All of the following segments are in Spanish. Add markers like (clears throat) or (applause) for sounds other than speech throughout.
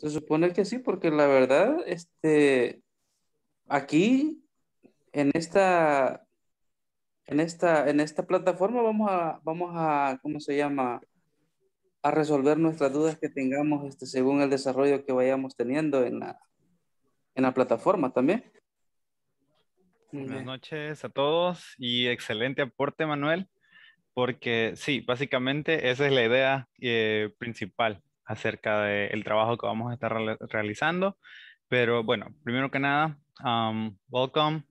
Se supone que sí, porque la verdad, este, aquí, en esta, en esta, en esta plataforma vamos a, vamos a, ¿cómo se llama? A resolver nuestras dudas que tengamos, este, según el desarrollo que vayamos teniendo en la, en la plataforma también. Buenas noches a todos y excelente aporte, Manuel, porque sí, básicamente esa es la idea eh, principal, acerca del trabajo que vamos a estar realizando. Pero bueno, primero que nada, um, welcome.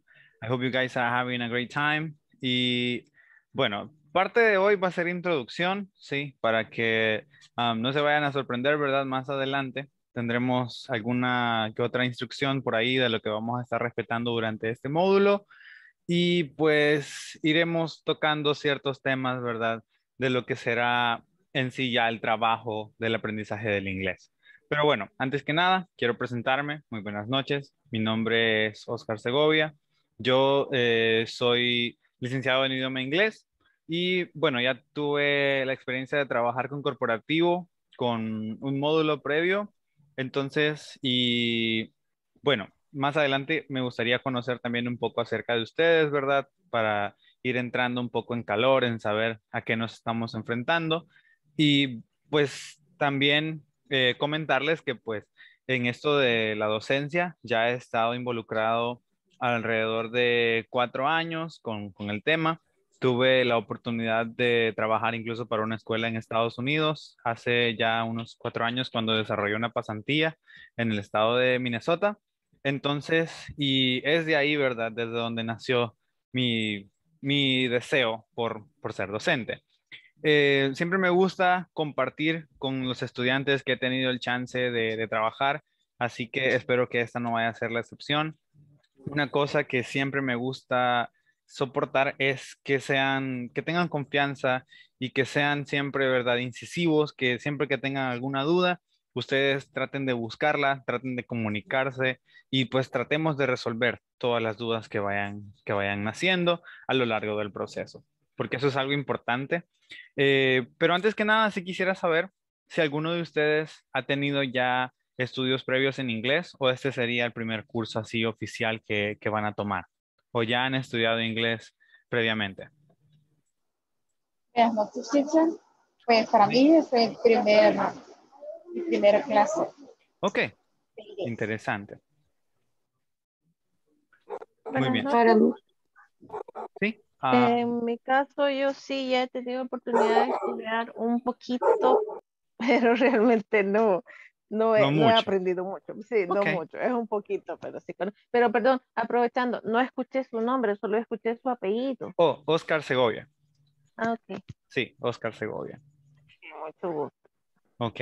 I hope you guys are having a great time. Y bueno, parte de hoy va a ser introducción, ¿sí? Para que um, no se vayan a sorprender, ¿verdad? Más adelante tendremos alguna que otra instrucción por ahí de lo que vamos a estar respetando durante este módulo. Y pues iremos tocando ciertos temas, ¿verdad? De lo que será en sí ya el trabajo del aprendizaje del inglés. Pero bueno, antes que nada, quiero presentarme. Muy buenas noches. Mi nombre es Oscar Segovia. Yo eh, soy licenciado en idioma inglés y bueno, ya tuve la experiencia de trabajar con corporativo, con un módulo previo. Entonces, y bueno, más adelante me gustaría conocer también un poco acerca de ustedes, ¿verdad? Para ir entrando un poco en calor, en saber a qué nos estamos enfrentando. Y pues también eh, comentarles que pues en esto de la docencia ya he estado involucrado alrededor de cuatro años con, el tema. Tuve la oportunidad de trabajar incluso para una escuela en Estados Unidos hace ya unos cuatro años cuando desarrollé una pasantía en el estado de Minnesota. Entonces, y es de ahí, ¿verdad? Desde donde nació mi, deseo por ser docente. Eh, siempre me gusta compartir con los estudiantes que he tenido el chance de, trabajar, así que espero que esta no vaya a ser la excepción. Una cosa que siempre me gusta soportar es que sean, que tengan confianza y que sean siempre, ¿verdad?, incisivos, que siempre que tengan alguna duda, ustedes traten de buscarla, traten de comunicarse y pues tratemos de resolver todas las dudas que vayan, que vayan naciendo a lo largo del proceso porque eso es algo importante. Eh, pero antes que nada, sí quisiera saber si alguno de ustedes ha tenido ya estudios previos en inglés o este sería el primer curso así oficial que, van a tomar o ya han estudiado inglés previamente. Pues para mí es el primer, mi primera clase. Ok, interesante. Muy bien. ¿Sí? Ah. En mi caso, yo sí ya he tenido oportunidad de estudiar un poquito, (laughs) pero realmente no. No he, aprendido mucho, sí, no mucho, es un poquito, pero sí. Pero perdón, aprovechando, no escuché su nombre, solo escuché su apellido. Oh, Oscar Segovia. Ah, ok. Sí, Oscar Segovia. Mucho gusto. Ok.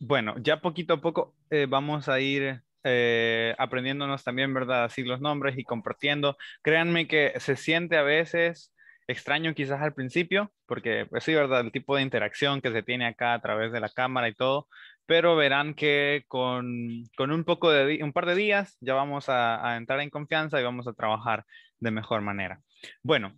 bueno, ya poquito a poco eh, vamos a ir eh, aprendiéndonos también, ¿verdad? Así los nombres y compartiendo. Créanme que se siente a veces extraño quizás al principio, porque pues sí, ¿verdad? El tipo de interacción que se tiene acá a través de la cámara y todo, pero verán que con, con un, poco de, un par de días ya vamos a, entrar en confianza y vamos a trabajar de mejor manera. Bueno,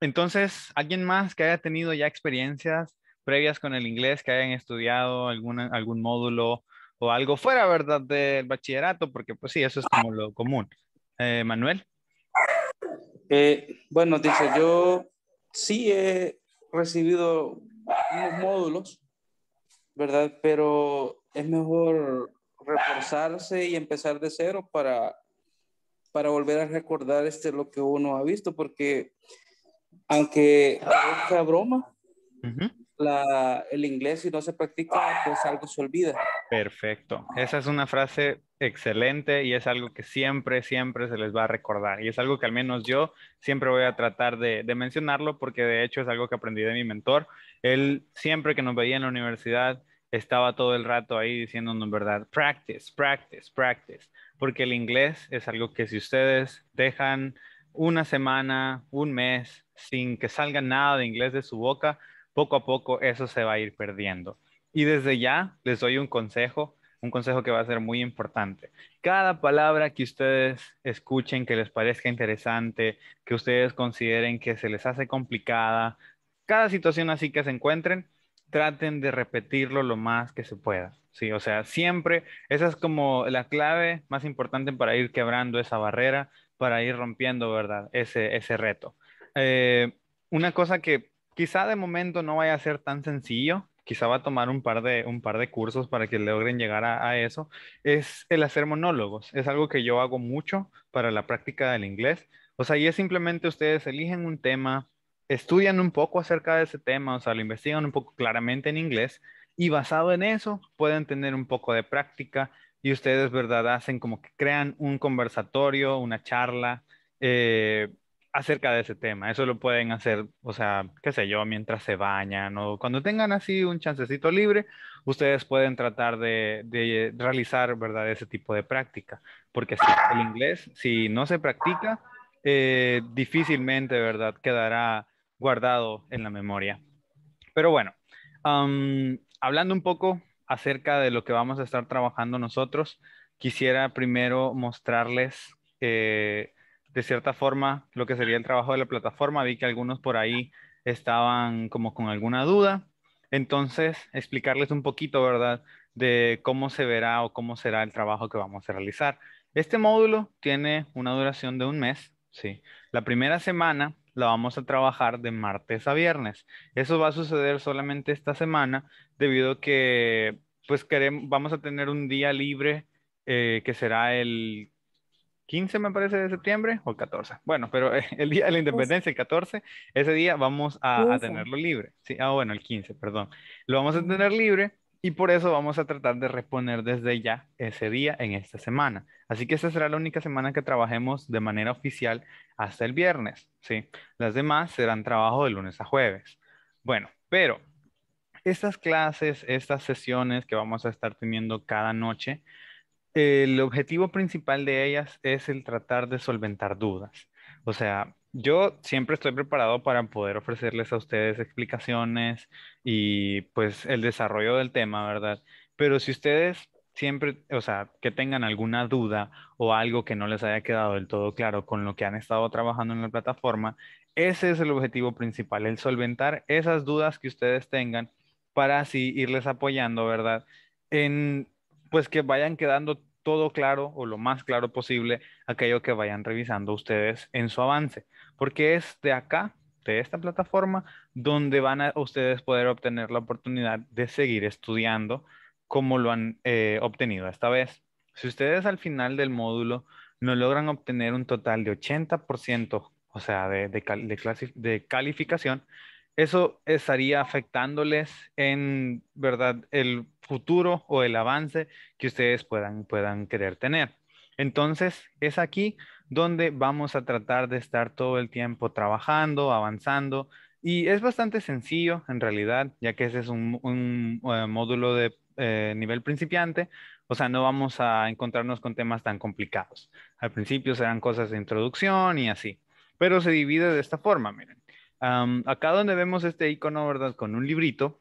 entonces, ¿alguien más que haya tenido ya experiencias previas con el inglés, que hayan estudiado alguna, algún módulo o algo fuera, ¿verdad? Del bachillerato, porque pues sí, eso es como lo común. Eh, Manuel. Eh, bueno, dice, yo sí he recibido unos módulos, ¿verdad? Pero es mejor reforzarse y empezar de cero para, para volver a recordar este, lo que uno ha visto, porque aunque sea broma, la, el inglés si no se practica, pues algo se olvida. Perfecto. Esa es una frase excelente y es algo que siempre, siempre se les va a recordar. Y es algo que al menos yo siempre voy a tratar de, mencionarlo porque de hecho es algo que aprendí de mi mentor. Él siempre que nos veía en la universidad estaba todo el rato ahí diciéndonos, ¿verdad? Practice, practice, practice. Porque el inglés es algo que si ustedes dejan una semana, un mes, sin que salga nada de inglés de su boca, poco a poco eso se va a ir perdiendo. Y desde ya les doy un consejo, un consejo que va a ser muy importante. Cada palabra que ustedes escuchen, que les parezca interesante, que ustedes consideren que se les hace complicada, cada situación así que se encuentren, traten de repetirlo lo más que se pueda. Sí, o sea, siempre, esa es como la clave más importante para ir quebrando esa barrera, para ir rompiendo, ¿verdad? Ese, ese reto. Eh, una cosa que quizá de momento no vaya a ser tan sencillo, quizá va a tomar un par de, un par de cursos para que logren llegar a, eso, es el hacer monólogos. Es algo que yo hago mucho para la práctica del inglés. O sea, y es simplemente ustedes eligen un tema, estudian un poco acerca de ese tema, o sea, lo investigan un poco claramente en inglés y basado en eso pueden tener un poco de práctica y ustedes, ¿verdad? Hacen como que crean un conversatorio, una charla. Eh, acerca de ese tema. Eso lo pueden hacer, o sea, qué sé yo, mientras se bañan o cuando tengan así un chancecito libre, ustedes pueden tratar de, realizar, ¿verdad?, ese tipo de práctica. Porque si el inglés, si no se practica, eh, difícilmente, ¿verdad?, quedará guardado en la memoria. Pero bueno, hablando un poco acerca de lo que vamos a estar trabajando nosotros, quisiera primero mostrarles... Eh, de cierta forma lo que sería el trabajo de la plataforma. Vi que algunos por ahí estaban como con alguna duda. Entonces, explicarles un poquito, ¿verdad?, de cómo se verá o cómo será el trabajo que vamos a realizar. Este módulo tiene una duración de un mes, ¿sí? La primera semana la vamos a trabajar de martes a viernes. Eso va a suceder solamente esta semana debido a que, pues, queremos, vamos a tener un día libre eh, que será el 15 me parece de septiembre o 14. Bueno, pero (laughs) el día de la independencia, el 14, ese día vamos a, tenerlo libre. Sí, ah, bueno, el 15, perdón. Lo vamos a tener libre y por eso vamos a tratar de reponer desde ya ese día en esta semana. Así que esa será la única semana que trabajemos de manera oficial hasta el viernes, ¿sí? Las demás serán trabajo de lunes a jueves. Bueno, pero estas clases, estas sesiones que vamos a estar teniendo cada noche, el objetivo principal de ellas es el tratar de solventar dudas. O sea, yo siempre estoy preparado para poder ofrecerles a ustedes explicaciones y pues el desarrollo del tema, ¿verdad? Pero si ustedes siempre, o sea, que tengan alguna duda o algo que no les haya quedado del todo claro con lo que han estado trabajando en la plataforma, ese es el objetivo principal, el solventar esas dudas que ustedes tengan para así irles apoyando, ¿verdad? En pues que vayan quedando todo claro o lo más claro posible aquello que vayan revisando ustedes en su avance, porque es de acá, de esta plataforma, donde van a ustedes poder obtener la oportunidad de seguir estudiando como lo han eh, obtenido esta vez. Si ustedes al final del módulo no logran obtener un total de 80%, o sea, de, de calificación, eso estaría afectándoles en verdad el futuro o el avance que ustedes puedan, puedan querer tener. Entonces, es aquí donde vamos a tratar de estar todo el tiempo trabajando, avanzando. Y es bastante sencillo en realidad, ya que ese es un, eh, módulo de eh, nivel principiante, o sea, no vamos a encontrarnos con temas tan complicados. Al principio serán cosas de introducción y así, pero se divide de esta forma, miren acá donde vemos este icono, ¿verdad? Con un librito,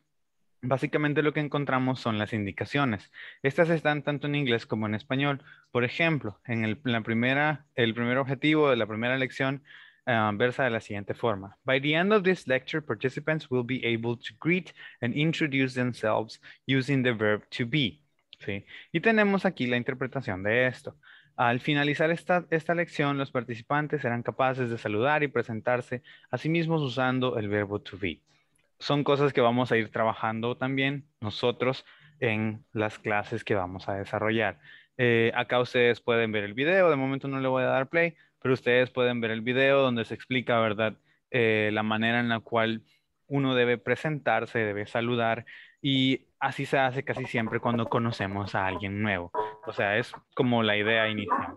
básicamente lo que encontramos son las indicaciones. Estas están tanto en inglés como en español. Por ejemplo, en el, la primera, el primer objetivo de la primera lección ah, versa de la siguiente forma. By the end of this lecture, participants will be able to greet and introduce themselves using the verb to be. Y tenemos aquí la interpretación de esto. Al finalizar esta, lección, los participantes serán capaces de saludar y presentarse a sí mismos usando el verbo to be. Son cosas que vamos a ir trabajando también nosotros en las clases que vamos a desarrollar. Eh, acá ustedes pueden ver el video, de momento no le voy a dar play, pero ustedes pueden ver el video donde se explica, ¿verdad? Eh, la manera en la cual uno debe presentarse, debe saludar y así se hace casi siempre cuando conocemos a alguien nuevo. O sea, es como la idea inicial.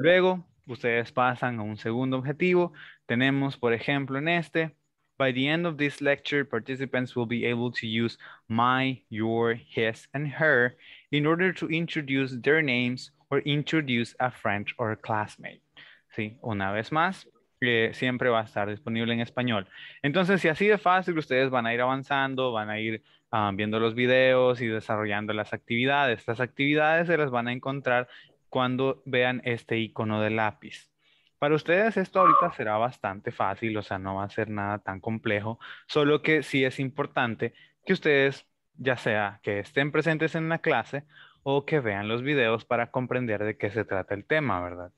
Luego, ustedes pasan a un segundo objetivo. Tenemos, por ejemplo, en este, by the end of this lecture, participants will be able to use my, your, his, and her in order to introduce their names or introduce a friend or a classmate. Sí, una vez más, eh, siempre va a estar disponible en español. Entonces, si así de fácil, ustedes van a ir avanzando, van a ir Ah, viendo los videos y desarrollando las actividades. Estas actividades se las van a encontrar cuando vean este icono de lápiz. Para ustedes esto ahorita será bastante fácil, o sea, no va a ser nada tan complejo, solo que sí es importante que ustedes, ya sea que estén presentes en la clase o que vean los videos para comprender de qué se trata el tema, ¿verdad?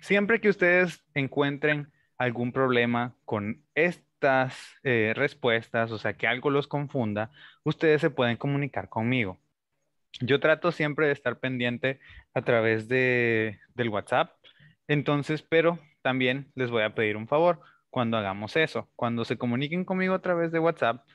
Siempre que ustedes encuentren algún problema con este eh, respuestas, o sea, que algo los confunda, ustedes se pueden comunicar conmigo. Yo trato siempre de estar pendiente a través de, del WhatsApp, entonces, pero también les voy a pedir un favor cuando hagamos eso, cuando se comuniquen conmigo a través de WhatsApp,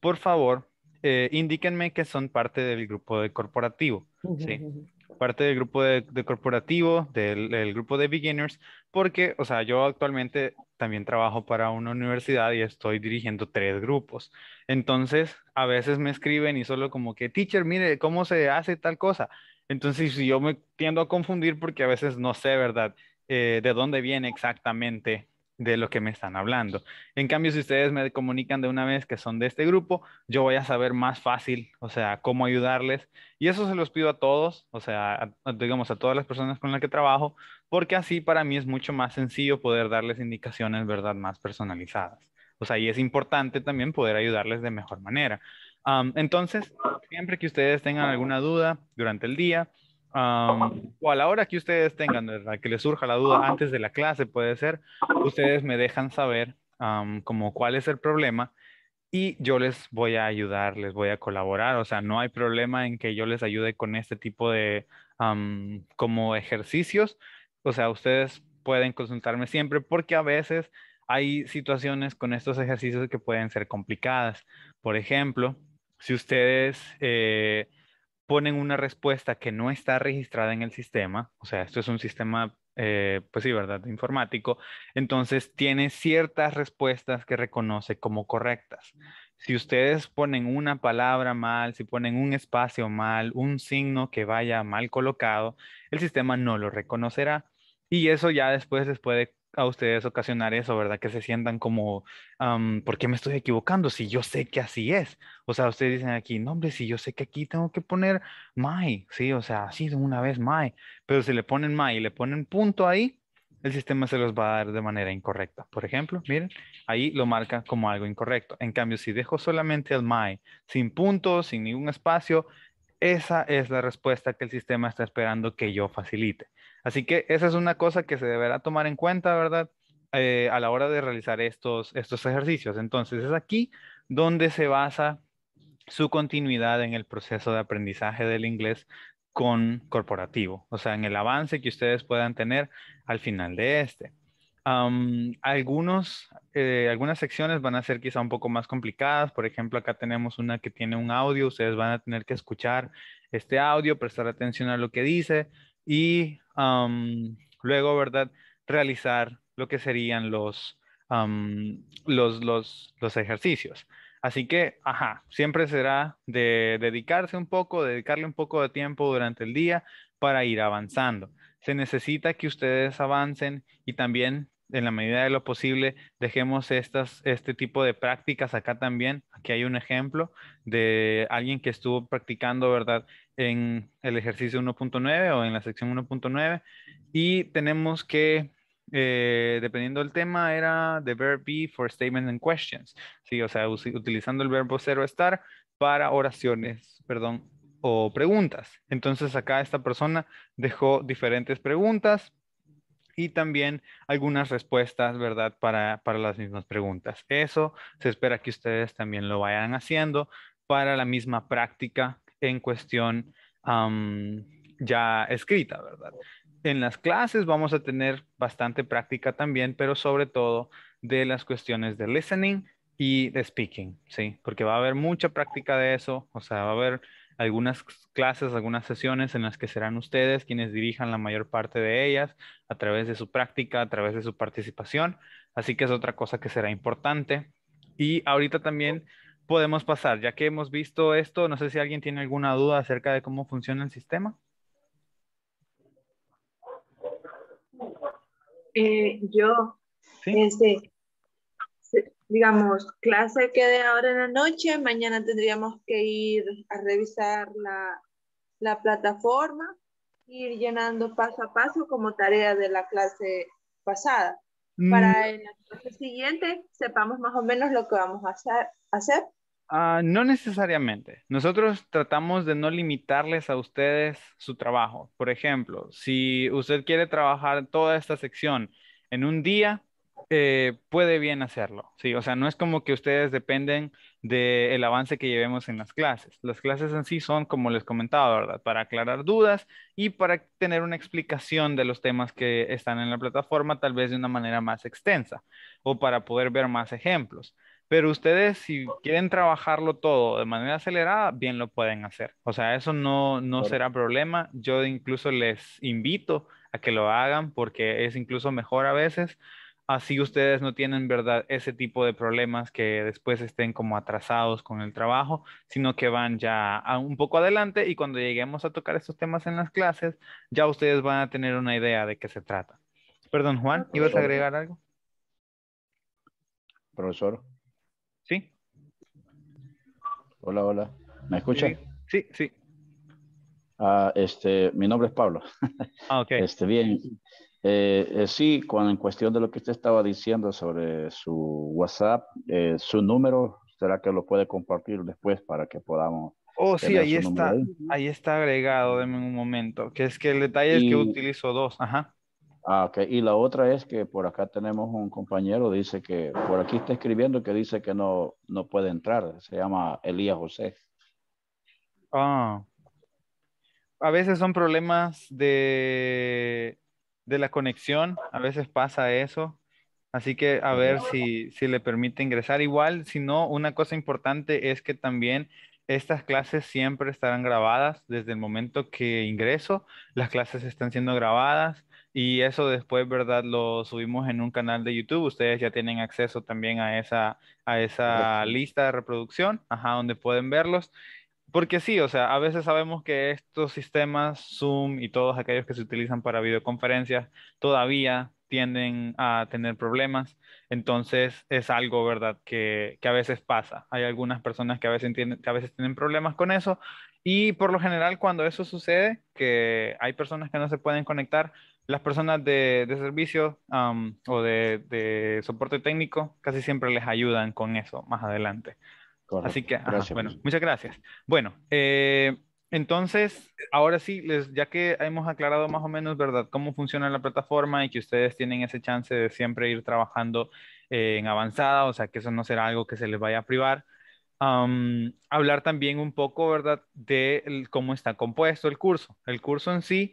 por favor, eh, indíquenme que son parte del grupo de corporativo. ¿sí? parte del grupo de, corporativo, del, grupo de beginners, porque, o sea, yo actualmente también trabajo para una universidad y estoy dirigiendo tres grupos. Entonces, a veces me escriben y solo como que, teacher, mire, ¿cómo se hace tal cosa? Entonces, yo me tiendo a confundir porque a veces no sé, ¿verdad? Eh, de dónde viene exactamente de lo que me están hablando. En cambio, si ustedes me comunican de una vez que son de este grupo, yo voy a saber más fácil, o sea, cómo ayudarles. Y eso se los pido a todos, o sea, digamos a todas las personas con las que trabajo, porque así para mí es mucho más sencillo poder darles indicaciones, ¿verdad?, más personalizadas. O sea, y es importante también poder ayudarles de mejor manera. entonces, siempre que ustedes tengan alguna duda durante el día, o a la hora que ustedes tengan, que les surja la duda antes de la clase, puede ser, ustedes me dejan saber como cuál es el problema y yo les voy a ayudar, les voy a colaborar. O sea, no hay problema en que yo les ayude con este tipo de como ejercicios. O sea, ustedes pueden consultarme siempre porque a veces hay situaciones con estos ejercicios que pueden ser complicadas. Por ejemplo, si ustedes... Eh, ponen una respuesta que no está registrada en el sistema, o sea, esto es un sistema, eh, pues sí, ¿verdad?, informático, entonces tiene ciertas respuestas que reconoce como correctas. Si ustedes ponen una palabra mal, si ponen un espacio mal, un signo que vaya mal colocado, el sistema no lo reconocerá y eso ya después se puede a ustedes ocasionar eso, ¿verdad? Que se sientan como, ¿por qué me estoy equivocando si yo sé que así es? O sea, ustedes dicen aquí, no, hombre, si yo sé que aquí tengo que poner my, ¿sí? O sea, así de una vez my, pero si le ponen my y le ponen punto ahí, el sistema se los va a dar de manera incorrecta. Por ejemplo, miren, ahí lo marca como algo incorrecto. En cambio, si dejo solamente el my, sin punto, sin ningún espacio, esa es la respuesta que el sistema está esperando que yo facilite. Así que esa es una cosa que se deberá tomar en cuenta, ¿verdad? Eh, a la hora de realizar estos, estos ejercicios. Entonces, es aquí donde se basa su continuidad en el proceso de aprendizaje del inglés con corporativo, o sea, en el avance que ustedes puedan tener al final de este. algunos, eh, algunas secciones van a ser quizá un poco más complicadas. Por ejemplo, acá tenemos una que tiene un audio. Ustedes van a tener que escuchar este audio, prestar atención a lo que dice y luego, ¿verdad? Realizar lo que serían los, los, los, los, ejercicios. Así que, ajá, siempre será de dedicarse un poco, dedicarle un poco de tiempo durante el día para ir avanzando. Se necesita que ustedes avancen y también en la medida de lo posible, dejemos estas, este tipo de prácticas acá también. Aquí hay un ejemplo de alguien que estuvo practicando, ¿verdad? En el ejercicio 1.9 o en la sección 1.9. Y tenemos que, eh, dependiendo del tema, era the verb be for statements and questions. Sí, o sea, utilizando el verbo ser o estar para oraciones, perdón, o preguntas. Entonces acá esta persona dejó diferentes preguntas y también algunas respuestas, ¿verdad? Para, para las mismas preguntas. Eso se espera que ustedes también lo vayan haciendo para la misma práctica en cuestión ya escrita, ¿verdad? En las clases vamos a tener bastante práctica también, pero sobre todo de las cuestiones de listening y de speaking, ¿sí? Porque va a haber mucha práctica de eso, o sea, va a haber algunas clases, algunas sesiones en las que serán ustedes quienes dirijan la mayor parte de ellas a través de su práctica, a través de su participación. Así que es otra cosa que será importante. Y ahorita también podemos pasar, ya que hemos visto esto, no sé si alguien tiene alguna duda acerca de cómo funciona el sistema. Eh, yo, ¿Sí? este, digamos, clase quede ahora en la noche, mañana tendríamos que ir a revisar la, la plataforma, ir llenando paso a paso como tarea de la clase pasada. Mm. Para en la clase siguiente sepamos más o menos lo que vamos a hacer. hacer. Ah, no necesariamente. Nosotros tratamos de no limitarles a ustedes su trabajo. Por ejemplo, si usted quiere trabajar toda esta sección en un día, eh, puede bien hacerlo, ¿sí? O sea, no es como que ustedes dependen del avance que llevemos en las clases. Las clases en sí son, como les comentaba, ¿verdad? Para aclarar dudas y para tener una explicación de los temas que están en la plataforma, tal vez de una manera más extensa o para poder ver más ejemplos. Pero ustedes, si quieren trabajarlo todo de manera acelerada, bien lo pueden hacer. O sea, eso no será problema. Yo incluso les invito a que lo hagan porque es incluso mejor a veces Así ustedes no tienen, ¿verdad?, ese tipo de problemas que después estén como atrasados con el trabajo, sino que van ya un poco adelante y cuando lleguemos a tocar estos temas en las clases, ya ustedes van a tener una idea de qué se trata. Perdón, Juan, ah, ¿ibas a agregar algo? Profesor. Sí. Hola, hola. ¿Me escuchan? Sí, sí. Ah, este, mi nombre es Pablo. Ah, okay. Este, bien. Eh, eh, sí, en cuestión de lo que usted estaba diciendo sobre su WhatsApp, eh, su número, ¿será que lo puede compartir después para que podamos? Oh, sí, ahí está, ahí? está agregado, en un momento, que es que el detalle es que utilizo dos, ajá. Ah, ok, y la otra es que por acá tenemos un compañero, dice que, por aquí está escribiendo que dice que no, no puede entrar, se llama Elías José. Ah, a veces son problemas de de la conexión, a veces pasa eso. Así que a ver si, si, le permite ingresar. Igual, si no, una cosa importante es que también estas clases siempre estarán grabadas desde el momento que ingreso. Las clases están siendo grabadas y eso después, ¿verdad? Lo subimos en un canal de YouTube. Ustedes ya tienen acceso también a esa, a esa lista de reproducción, ajá, donde pueden verlos porque sí, o sea, a veces sabemos que estos sistemas, Zoom y todos aquellos que se utilizan para videoconferencias, todavía tienden a tener problemas. Entonces es algo, ¿verdad?, que, a veces pasa. Hay algunas personas que a, veces tienen, a veces tienen problemas con eso. Y por lo general, cuando eso sucede, que hay personas que no se pueden conectar, las personas de, servicio o de, de soporte técnico casi siempre les ayudan con eso más adelante. Así que, bueno, muchas gracias. Bueno, eh, entonces, ahora sí, les, ya que hemos aclarado más o menos, ¿verdad?, cómo funciona la plataforma y que ustedes tienen ese chance de siempre ir trabajando eh, en avanzada, o sea, que eso no será algo que se les vaya a privar. hablar también un poco, ¿verdad?, de cómo está compuesto el curso. El curso en sí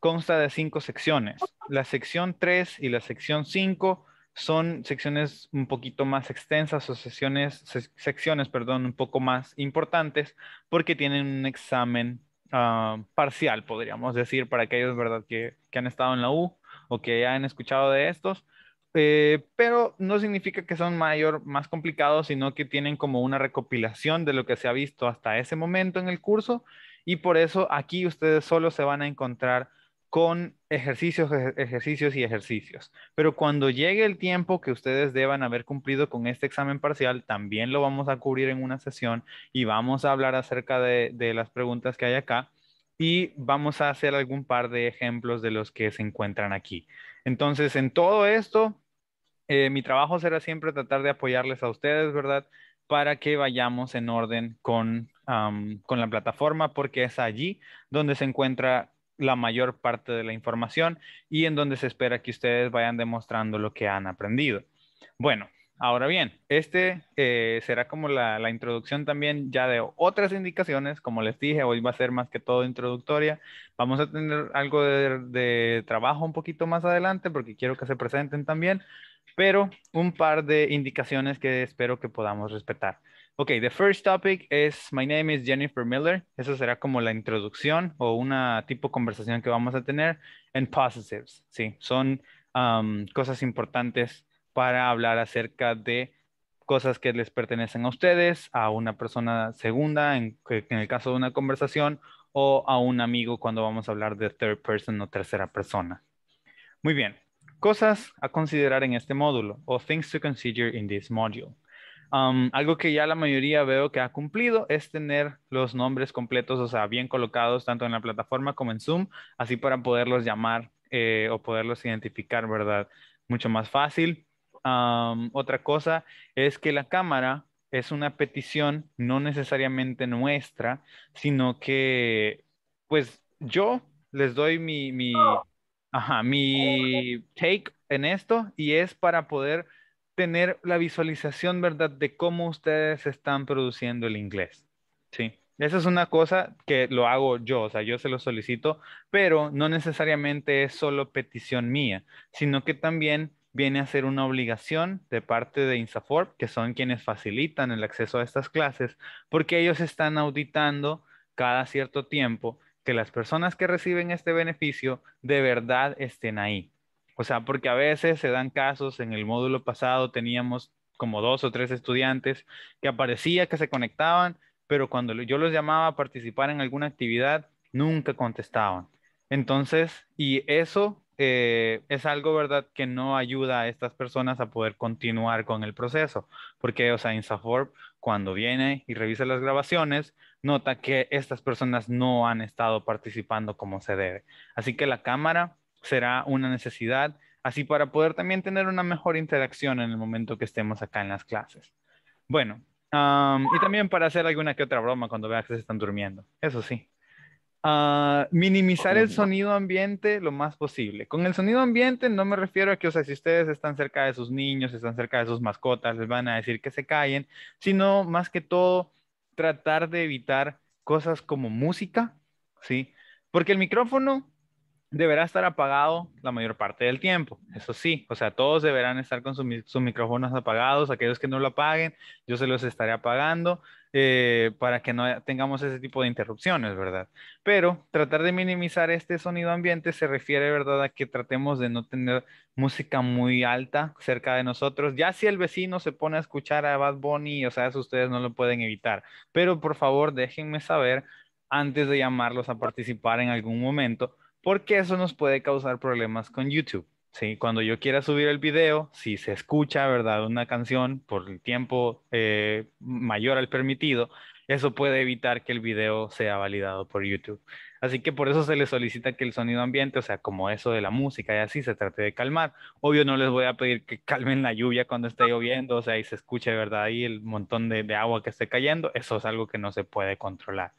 consta de cinco secciones. La sección 3 y la sección 5 son secciones un poquito más extensas o sesiones, secciones perdón, un poco más importantes porque tienen un examen ah, parcial, podríamos decir, para aquellos ¿verdad? Que, han estado en la U o que ya han escuchado de estos. Eh, pero no significa que son mayor, más complicados, sino que tienen como una recopilación de lo que se ha visto hasta ese momento en el curso y por eso aquí ustedes solo se van a encontrar con ejercicios, ejercicios y ejercicios. Pero cuando llegue el tiempo que ustedes deban haber cumplido con este examen parcial, también lo vamos a cubrir en una sesión y vamos a hablar acerca de, las preguntas que hay acá y vamos a hacer algún par de ejemplos de los que se encuentran aquí. Entonces, en todo esto, eh, mi trabajo será siempre tratar de apoyarles a ustedes, ¿verdad? Para que vayamos en orden con, con la plataforma, porque es allí donde se encuentra la mayor parte de la información y en donde se espera que ustedes vayan demostrando lo que han aprendido. Bueno, ahora bien, este eh, será como la, introducción también ya de otras indicaciones. Como les dije, hoy va a ser más que todo introductoria. Vamos a tener algo de trabajo un poquito más adelante porque quiero que se presenten también, pero un par de indicaciones que espero que podamos respetar. Ok, the first topic is My name is Jennifer Miller. Esa será como la introducción o una tipo conversación que vamos a tener. And positives, sí, son um, cosas importantes para hablar acerca de cosas que les pertenecen a ustedes, a una persona segunda, en, en el caso de una conversación, o a un amigo cuando vamos a hablar de third person o tercera persona. Muy bien, cosas a considerar en este módulo o things to consider in this module algo que ya la mayoría veo que ha cumplido es tener los nombres completos, o sea, bien colocados tanto en la plataforma como en Zoom, así para poderlos llamar eh, o poderlos identificar, ¿verdad? Mucho más fácil. otra cosa es que la cámara es una petición no necesariamente nuestra, sino que, pues yo les doy mi, mi, mi take en esto y es para poder tener la visualización, ¿verdad?, de cómo ustedes están produciendo el inglés. Sí. Esa es una cosa que lo hago yo, o sea, yo se lo solicito, pero no necesariamente es solo petición mía, sino que también viene a ser una obligación de parte de Insaforp, que son quienes facilitan el acceso a estas clases, porque ellos están auditando cada cierto tiempo que las personas que reciben este beneficio de verdad estén ahí. O sea, porque a veces se dan casos, en el módulo pasado teníamos como dos o tres estudiantes que aparecía que se conectaban, pero cuando yo los llamaba a participar en alguna actividad, nunca contestaban. Entonces, y eso eh, es algo, ¿verdad?, que no ayuda a estas personas a poder continuar con el proceso, porque, o sea, InstaForb, cuando viene y revisa las grabaciones, nota que estas personas no han estado participando como se debe. Así que la cámara será una necesidad, así para poder también tener una mejor interacción en el momento que estemos acá en las clases. Bueno, y también para hacer alguna que otra broma cuando veas que se están durmiendo, eso sí. Ah, minimizar el sonido ambiente lo más posible. Con el sonido ambiente no me refiero a que, o sea, si ustedes están cerca de sus niños, están cerca de sus mascotas, les van a decir que se callen, sino más que todo tratar de evitar cosas como música, ¿sí? Porque el micrófono deberá estar apagado la mayor parte del tiempo, eso sí, o sea, todos deberán estar con sus, micrófonos apagados, aquellos que no lo apaguen, yo se los estaré apagando eh, para que no tengamos ese tipo de interrupciones, ¿verdad? Pero tratar de minimizar este sonido ambiente se refiere, ¿verdad?, a que tratemos de no tener música muy alta cerca de nosotros, ya si el vecino se pone a escuchar a Bad Bunny, o sea, eso ustedes no lo pueden evitar, pero por favor déjenme saber antes de llamarlos a participar en algún momento porque eso nos puede causar problemas con YouTube. ¿sí? Cuando yo quiera subir el video, si se escucha, ¿verdad? Una canción por el tiempo eh, mayor al permitido, eso puede evitar que el video sea validado por YouTube. Así que por eso se les solicita que el sonido ambiente, o sea, como eso de la música y así, se trate de calmar. Obvio, no les voy a pedir que (laughs) calmen la lluvia cuando esté lloviendo, o sea, y se escuche, ¿verdad? Ahí el montón de, de agua que esté cayendo, eso es algo que no se puede controlar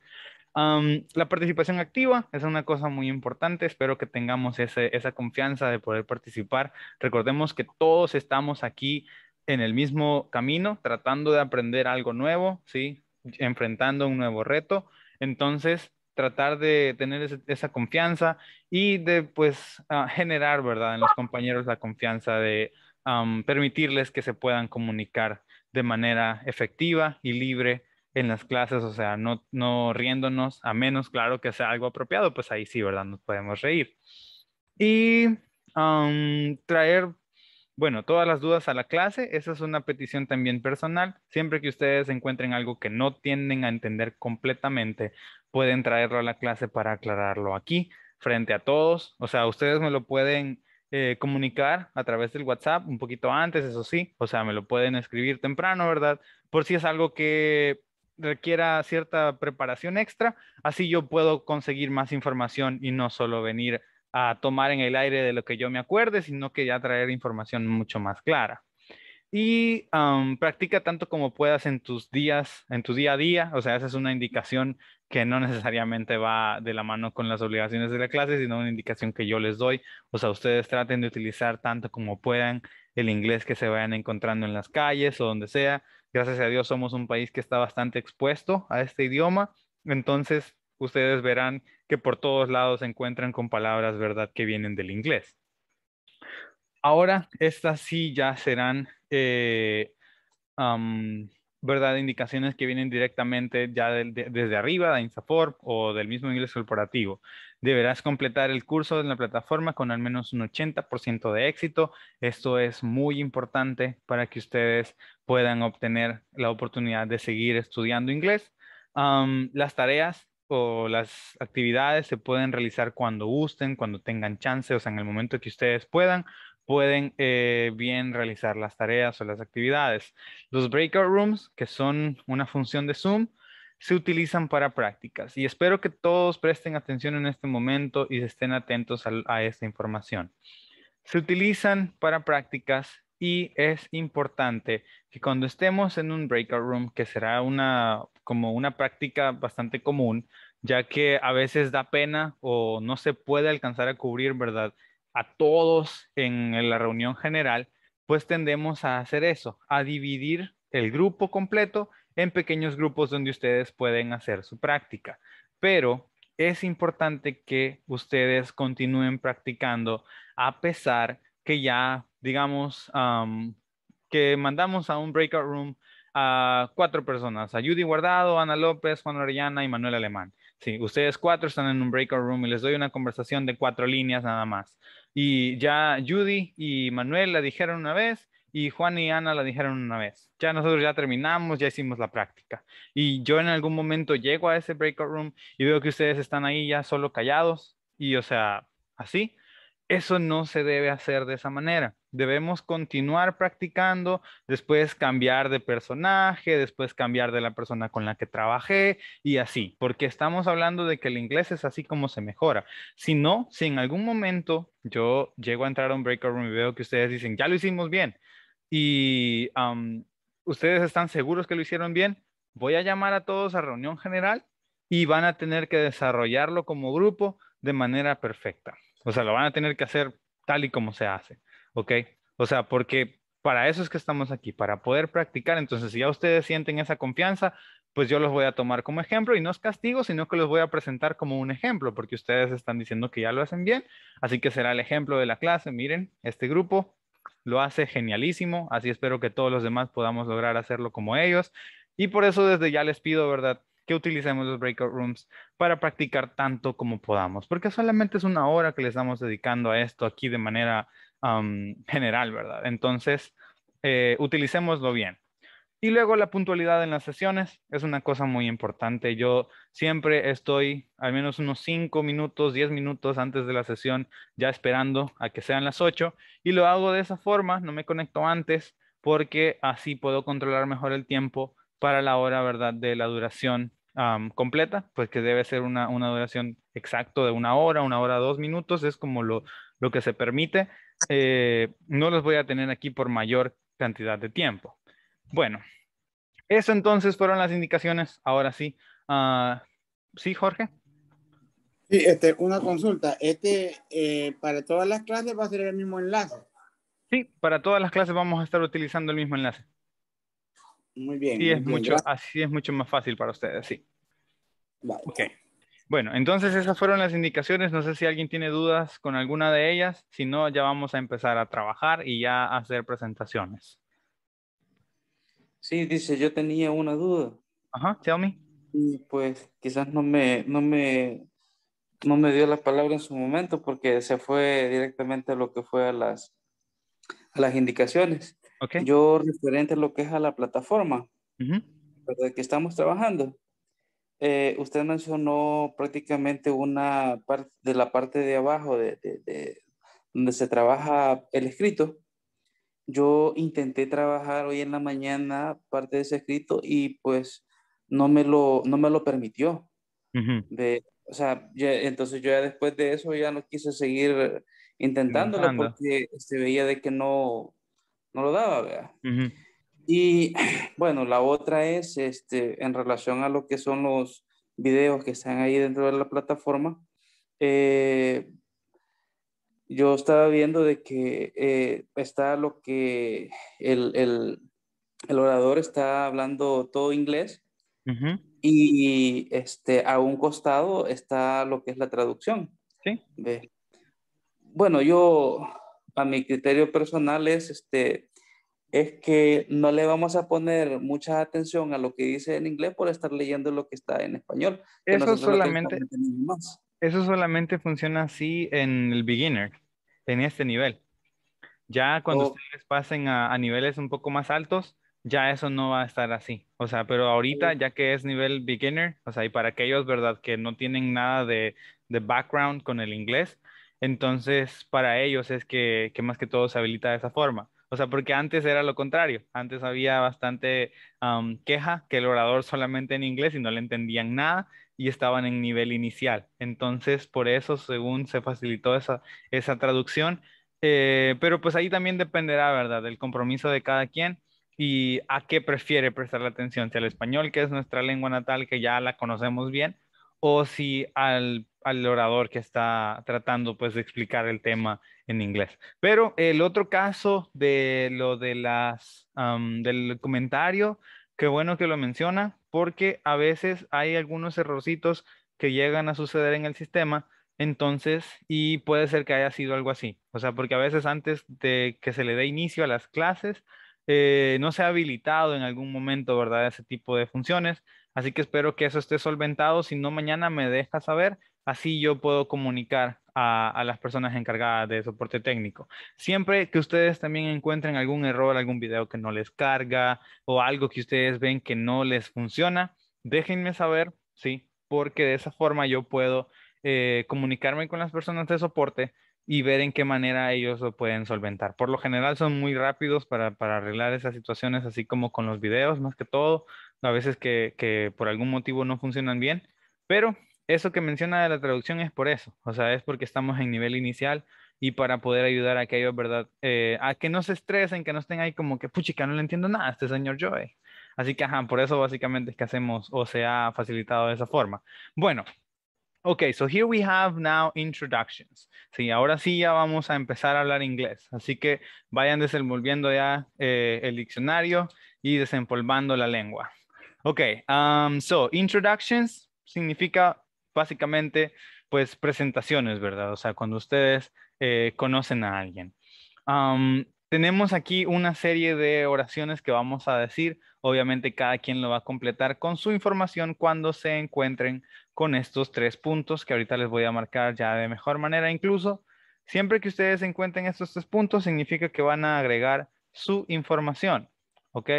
la participación activa es una cosa muy importante. Espero que tengamos esa confianza de poder participar. Recordemos que todos estamos aquí en el mismo camino, tratando de aprender algo nuevo, ¿sí? enfrentando un nuevo reto. Entonces, tratar de tener esa confianza y de pues generar, ¿verdad?, en los compañeros la confianza de permitirles que se puedan comunicar de manera efectiva y libre en las clases, o sea, no, no riéndonos, a menos, claro, que sea algo apropiado, pues ahí sí, ¿verdad? Nos podemos reír. Y traer, bueno, todas las dudas a la clase, esa es una petición también personal. Siempre que ustedes encuentren algo que no tienden a entender completamente, pueden traerlo a la clase para aclararlo aquí, frente a todos. O sea, ustedes me lo pueden eh, comunicar a través del WhatsApp un poquito antes, eso sí, o sea, me lo pueden escribir temprano, ¿verdad? Por si es algo que requiera cierta preparación extra, así yo puedo conseguir más información y no solo venir a tomar en el aire de lo que yo me acuerde, sino que ya traer información mucho más clara. Y practica tanto como puedas en tus días, en tu día a día, o sea, esa es una indicación que no necesariamente va de la mano con las obligaciones de la clase, sino una indicación que yo les doy. O sea, ustedes traten de utilizar tanto como puedan el inglés que se vayan encontrando en las calles o donde sea, Gracias a Dios somos un país que está bastante expuesto a este idioma, entonces ustedes verán que por todos lados se encuentran con palabras, ¿verdad?, que vienen del inglés. Ahora, estas sí ya serán, eh, ¿verdad?, indicaciones que vienen directamente ya desde arriba, de Insaforp o del mismo inglés corporativo. Deberás completar el curso en la plataforma con al menos un 80% de éxito. Esto es muy importante para que ustedes puedan obtener la oportunidad de seguir estudiando inglés. las tareas o las actividades se pueden realizar cuando gusten, cuando tengan chance, o sea, en el momento que ustedes puedan, pueden eh, bien realizar las tareas o las actividades. Los breakout rooms, que son una función de Zoom, se utilizan para prácticas y espero que todos presten atención en este momento y estén atentos a, a esta información. Se utilizan para prácticas y es importante que cuando estemos en un breakout room, que será una, como una práctica bastante común, ya que a veces da pena o no se puede alcanzar a cubrir, ¿verdad? A todos en la reunión general, pues tendemos a hacer eso, a dividir el grupo completo en pequeños grupos donde ustedes pueden hacer su práctica. Pero es importante que ustedes continúen practicando a pesar que ya digamos, que mandamos a un breakout room a cuatro personas, a Judy Guardado, Ana López, Juan Orellana y Manuel Alemán. Sí, ustedes cuatro están en un breakout room y les doy una conversación de cuatro líneas nada más. Y ya Judy y Manuel la dijeron una vez y Juan y Ana la dijeron una vez. Ya nosotros ya terminamos, ya hicimos la práctica. Y yo en algún momento llego a ese breakout room y veo que ustedes están ahí ya solo callados y o sea, así. Eso no se debe hacer de esa manera. Debemos continuar practicando, después cambiar de personaje, después cambiar de la persona con la que trabajé y así, porque estamos hablando de que el inglés es así como se mejora. Si no, si en algún momento yo llego a entrar a un break room y veo que ustedes dicen, ya lo hicimos bien y ustedes están seguros que lo hicieron bien, voy a llamar a todos a reunión general y van a tener que desarrollarlo como grupo de manera perfecta. O sea, lo van a tener que hacer tal y como se hace. ¿ok? O sea, porque para eso es que estamos aquí, para poder practicar. Entonces, si ya ustedes sienten esa confianza, pues yo los voy a tomar como ejemplo y no es castigo, sino que los voy a presentar como un ejemplo, porque ustedes están diciendo que ya lo hacen bien, así que será el ejemplo de la clase. Miren, este grupo lo hace genialísimo, así espero que todos los demás podamos lograr hacerlo como ellos. Y por eso desde ya les pido, ¿verdad? que utilicemos los breakout rooms para practicar tanto como podamos, porque solamente es una hora que le estamos dedicando a esto aquí de manera (laughs) general, ¿verdad? Entonces, eh, utilicémoslo bien. Y luego la puntualidad en las sesiones es una cosa muy importante. Yo siempre estoy al menos unos 5 minutos, 10 minutos antes de la sesión, ya esperando a que sean las 8 y lo hago de esa forma, no me conecto antes porque así puedo controlar mejor el tiempo para la hora, ¿verdad? De la duración completa, pues que debe ser una, una duración exacta de una hora, una hora, dos minutos, es como lo, lo que se permite. Eh, no los voy a tener aquí por mayor cantidad de tiempo. Bueno, eso entonces fueron las indicaciones. Ahora sí. Ah, sí, Jorge. Sí, este, una consulta. Este, eh, para todas las clases va a ser el mismo enlace. Sí, para todas las clases vamos a estar utilizando el mismo enlace. Muy bien. Sí, es mucho, así es mucho más fácil para ustedes, sí. Vale. Ok. Bueno, entonces esas fueron las indicaciones. No sé si alguien tiene dudas con alguna de ellas. Si no, ya vamos a empezar a trabajar y ya a hacer presentaciones. Sí, dice, yo tenía una duda. Ajá, tell pues quizás no me, no me, no me dio la palabra en su momento porque se fue directamente a lo que fue a las, las indicaciones. Okay. Yo referente a lo que es a la plataforma uh de que estamos trabajando. Eh, usted mencionó prácticamente una parte de la parte de abajo de, donde se trabaja el escrito. Yo intenté trabajar hoy en la mañana parte de ese escrito y pues no me lo, me lo permitió. de, entonces yo ya después de eso ya no quise seguir intentándolo porque se veía de que no, no lo daba, ¿verdad? Y (clears throat) bueno, la otra es este, en relación a lo que son los videos que están ahí dentro de la plataforma. Eh, yo estaba viendo de que eh, está lo que el, orador está hablando todo inglés y este, a un costado está lo que es la traducción. bueno, yo a mi criterio personal es este, es que no le vamos a poner mucha atención a lo que dice en inglés por estar leyendo lo que está en español. Eso solamente, eso solamente funciona así en el beginner, en este nivel. Ya cuando ustedes pasen a, niveles un poco más altos, ya eso no va a estar así. O sea, pero ahorita, ya que es nivel beginner, o sea, y para aquellos, ¿verdad?, que no tienen nada de, background con el inglés, entonces para ellos es que, que más que todo se habilita de esa forma o sea, porque antes era lo contrario. Antes había bastante queja que el orador solamente en inglés y no le entendían nada y estaban en nivel inicial. Entonces, por eso, según se facilitó esa, traducción. Eh, pero pues ahí también dependerá, ¿verdad?, del compromiso de cada quien y a qué prefiere prestar la atención, si al español, que es nuestra lengua natal, que ya la conocemos bien, o si al al orador que está tratando pues de explicar el tema en inglés. Pero el otro caso de lo de las, del comentario, qué bueno que lo menciona, porque a veces hay algunos errorcitos que llegan a suceder en el sistema, entonces, y puede ser que haya sido algo así. O sea, porque a veces antes de que se le dé inicio a las clases, eh, no se ha habilitado en algún momento, ¿verdad? Ese tipo de funciones. Así que espero que eso esté solventado. Si no, mañana me deja saber Así yo puedo comunicar a, las personas encargadas de soporte técnico. Siempre que ustedes también encuentren algún error, algún video que no les carga o algo que ustedes ven que no les funciona, déjenme saber, ¿sí? Porque de esa forma yo puedo eh, comunicarme con las personas de soporte y ver en qué manera ellos lo pueden solventar. Por lo general son muy rápidos para, arreglar esas situaciones, así como con los videos, más que todo, a veces que por algún motivo no funcionan bien, pero eso que menciona de la traducción es por eso, o sea, es porque estamos en nivel inicial y para poder ayudar a que ellos, ¿verdad? Eh, a que no se estresen, que no estén ahí como que, puchica, no le entiendo nada a este señor Joey. Así que, ajá, por eso básicamente es que hacemos o se ha facilitado de esa forma. Bueno, ok, so here we have now introductions. Sí, ahora sí ya vamos a empezar a hablar inglés. Así que vayan desenvolviendo ya eh, el diccionario y desempolvando la lengua. Ok, um, so introductions significa básicamente, pues presentaciones, ¿verdad? O sea, cuando ustedes eh, conocen a alguien. tenemos aquí una serie de oraciones que vamos a decir. Obviamente cada quien lo va a completar con su información cuando se encuentren con estos tres puntos que ahorita les voy a marcar ya de mejor manera. Incluso siempre que ustedes encuentren estos tres puntos significa que van a agregar su información. ¿Ok?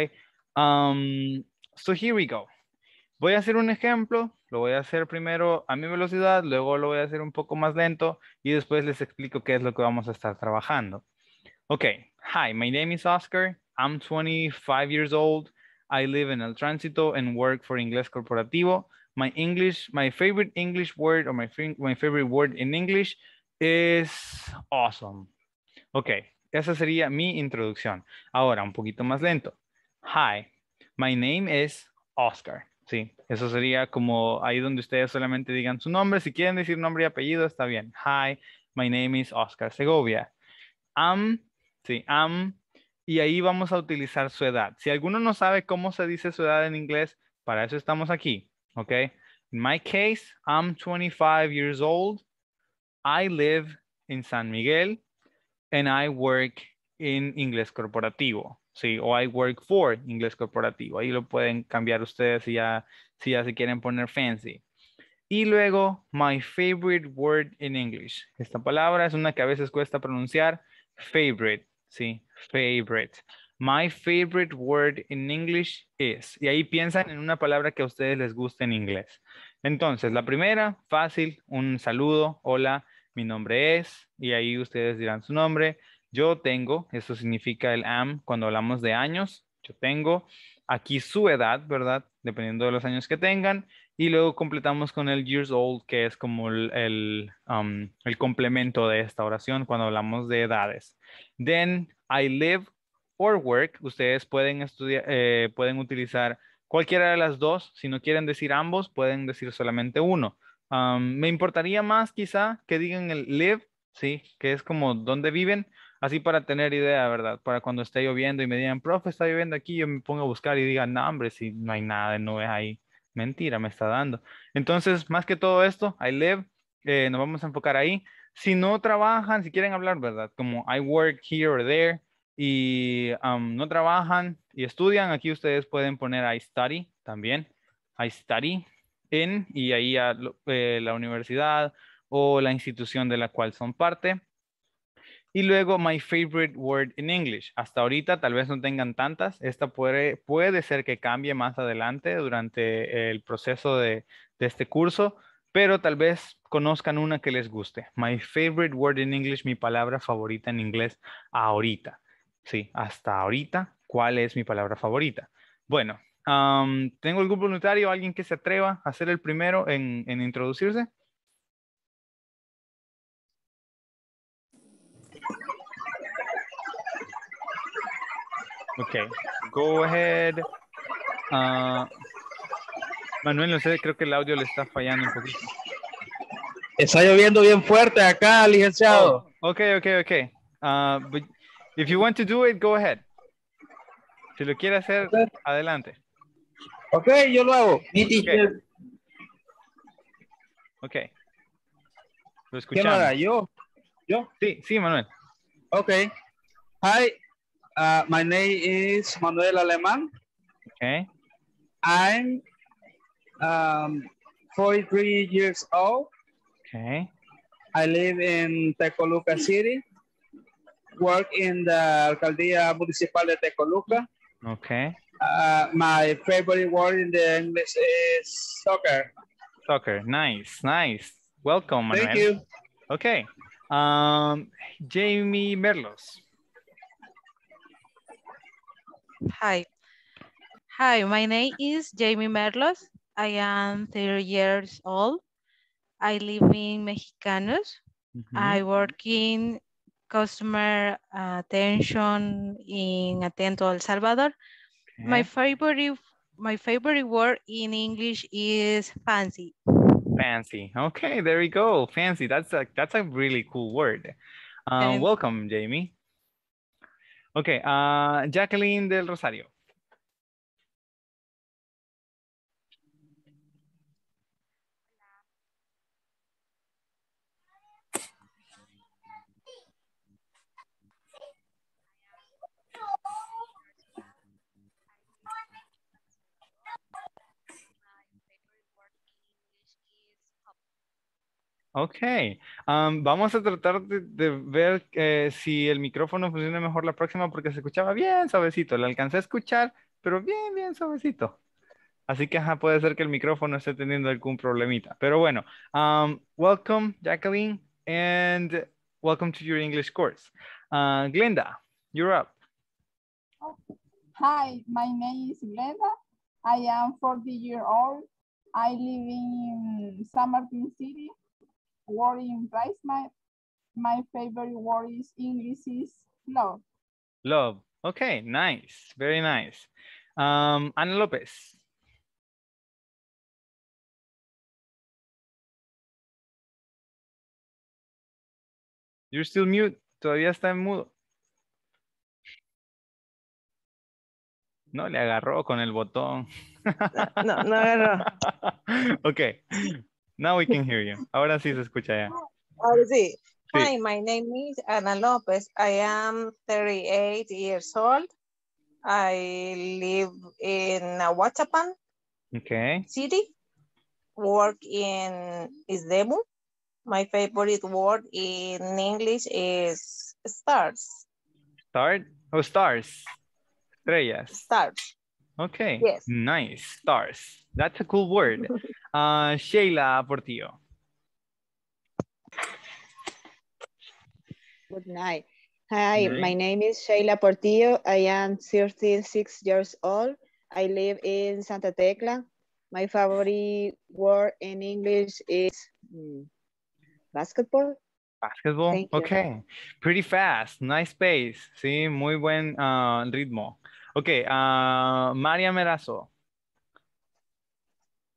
so here we go. Voy a hacer un ejemplo lo voy a hacer primero a mi velocidad, luego lo voy a hacer un poco más lento y después les explico qué es lo que vamos a estar trabajando. Okay, hi, my name is Oscar. I'm 25 years old. I live in El Tránsito and work for Inglés Corporativo. My English, my favorite English word or my, my favorite word in English is awesome. Okay, esa sería mi introducción. Ahora, un poquito más lento. Hi, my name is Oscar. Sí, eso sería como ahí donde ustedes solamente digan su nombre. Si quieren decir nombre y apellido, está bien. Hi, my name is Oscar Segovia. Am, sí, am. Y ahí vamos a utilizar su edad. Si alguno no sabe cómo se dice su edad en inglés, para eso estamos aquí, ¿ok? In my case, I'm 25 years old. I live in San Miguel and I work in inglés corporativo. Sí, o I work for inglés corporativo. Ahí lo pueden cambiar ustedes si ya, si ya se quieren poner fancy. Y luego, my favorite word in English. Esta palabra es una que a veces cuesta pronunciar. Favorite, sí, favorite. My favorite word in English is. Y ahí piensan en una palabra que a ustedes les guste en inglés. Entonces, la primera, fácil, un saludo. Hola, mi nombre es. Y ahí ustedes dirán su nombre yo tengo, eso significa el am cuando hablamos de años, yo tengo, aquí su edad, ¿verdad? Dependiendo de los años que tengan, y luego completamos con el years old, que es como el, el, um, complemento de esta oración cuando hablamos de edades. Then, I live or work, ustedes pueden, estudiar, eh, pueden utilizar cualquiera de las dos, si no quieren decir ambos, pueden decir solamente uno. Um, me importaría más quizá que digan el live, ¿sí? Que es como dónde viven, Así para tener idea, ¿verdad? Para cuando esté lloviendo y me digan, profe, está lloviendo aquí, yo me pongo a buscar y digan, no, hombre, si no hay nada de nubes ahí. Mentira, me está dando. Entonces, más que todo esto, I live, eh, nos vamos a enfocar ahí. Si no trabajan, si quieren hablar, ¿verdad? Como I work here or there y um, no trabajan y estudian, aquí ustedes pueden poner I study también. I study in y ahí a, eh, la universidad o la institución de la cual son parte. Y luego My Favorite Word in English. Hasta ahorita tal vez no tengan tantas. Esta puede, puede ser que cambie más adelante durante el proceso de, este curso, pero tal vez conozcan una que les guste. My Favorite Word in English, mi palabra favorita en inglés ahorita. Sí, hasta ahorita, ¿cuál es mi palabra favorita? Bueno, ¿tengo algún voluntario, alguien que se atreva a ser el primero en, en introducirse? Okay, go ahead. Ah, Manuel, no sé, creo que el audio le está fallando un poquito. Está lloviendo bien fuerte acá, licenciado. Oh, okay, ok, okay. ok. Ah, if you want to do it, go ahead. Si lo quiere hacer, adelante. Ok, yo lo hago. Okay. Ok. Lo escuchamos. ¿Yo? ¿Yo? Sí, sí, Manuel. Okay. Hi, Uh, my name is Manuel Aleman. Okay. I'm um, 43 years old. Okay. I live in Tecoluca City. Work in the Alcaldía Municipal de Tecoluca. Okay. Uh, my favorite word in the English is soccer. Soccer. Nice, nice. Welcome, Manuel. Thank you. Okay. Um, Jamie Merlos. Hi. Hi, my name is Jamie Merlos. I am 30 years old. I live in Mexicanos. Mm -hmm. I work in customer attention in Atento El Salvador. Okay. My favorite my favorite word in English is fancy. Fancy. Okay, there we go. Fancy. That's a that's a really cool word. Um, welcome, Jamie. Ok, ah, Jacqueline del Rosario. Ok, vamos a tratar de, ver eh, si el micrófono funciona mejor la próxima porque se escuchaba bien suavecito, le alcancé a escuchar, pero bien, bien suavecito. Así que puede ser que el micrófono esté teniendo algún problemita. Pero bueno, um, welcome Jacqueline and welcome to your English course. Uh, Glenda, you're up. Hi, my name is Glenda. I am 40 años, old. I live in San Martin City word in My, my favorite word is English is love. Love. Okay, nice. Very nice. Um, Ana Lopez. You're still mute. Todavía está en mudo. No le agarró con el botón. No, no, agarró. (laughs) ok, Now we can hear you. Ahora sí se escucha ya. Ahora sí. Hi, my name is Ana Lopez. I am 38 years old. I live in Huachapan okay. city. Work in Isdemu. My favorite word in English is stars. Start? Oh, stars. Estrellas. Stars. Okay. Yes. Nice. Stars. That's a cool word. (laughs) uh, Sheila Portillo. Good night. Hi, Good night. my name is Sheila Portillo. I am 36 years old. I live in Santa Tecla. My favorite word in English is hmm, basketball. Basketball. Okay. Pretty fast. Nice pace. Sí, muy buen uh, ritmo. Ok, Mariam ah, María Merazo.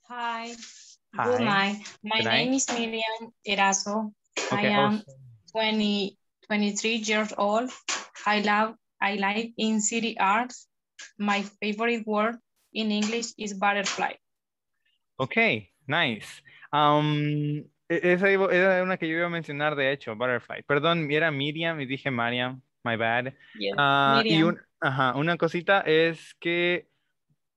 Hi. Hi. Good night. My name is Miriam Erazo. Okay, I am 23 years old. I love I like in city arts. My favorite word in English is butterfly. Ok, nice. Um, e, esa era una que yo iba a mencionar, de hecho, butterfly. Perdón, era Miriam y dije Mariam my bad. Ah, y ajá, una cosita es que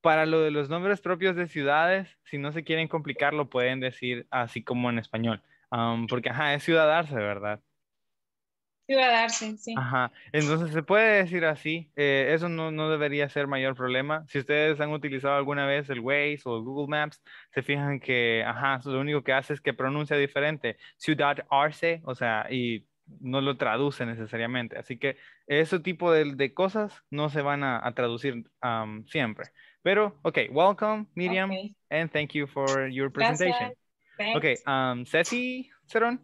para lo de los nombres propios de ciudades, si no se quieren complicar, lo pueden decir así como en español. Um, porque, ajá, es ciudadarse, ¿verdad? Ciudadarse, sí. Ajá, entonces se puede decir así. Eh, eso no, no, debería ser mayor problema. Si ustedes han utilizado alguna vez el Waze o Google Maps, se fijan que, ajá, lo único que hace es que pronuncia diferente. Ciudad Arce, o sea, y no lo traduce necesariamente. Así que ese tipo de, cosas no se van a, traducir siempre. Pero, ok, welcome, Miriam, and thank you for your presentation. Okay, um, Ceci Cerón.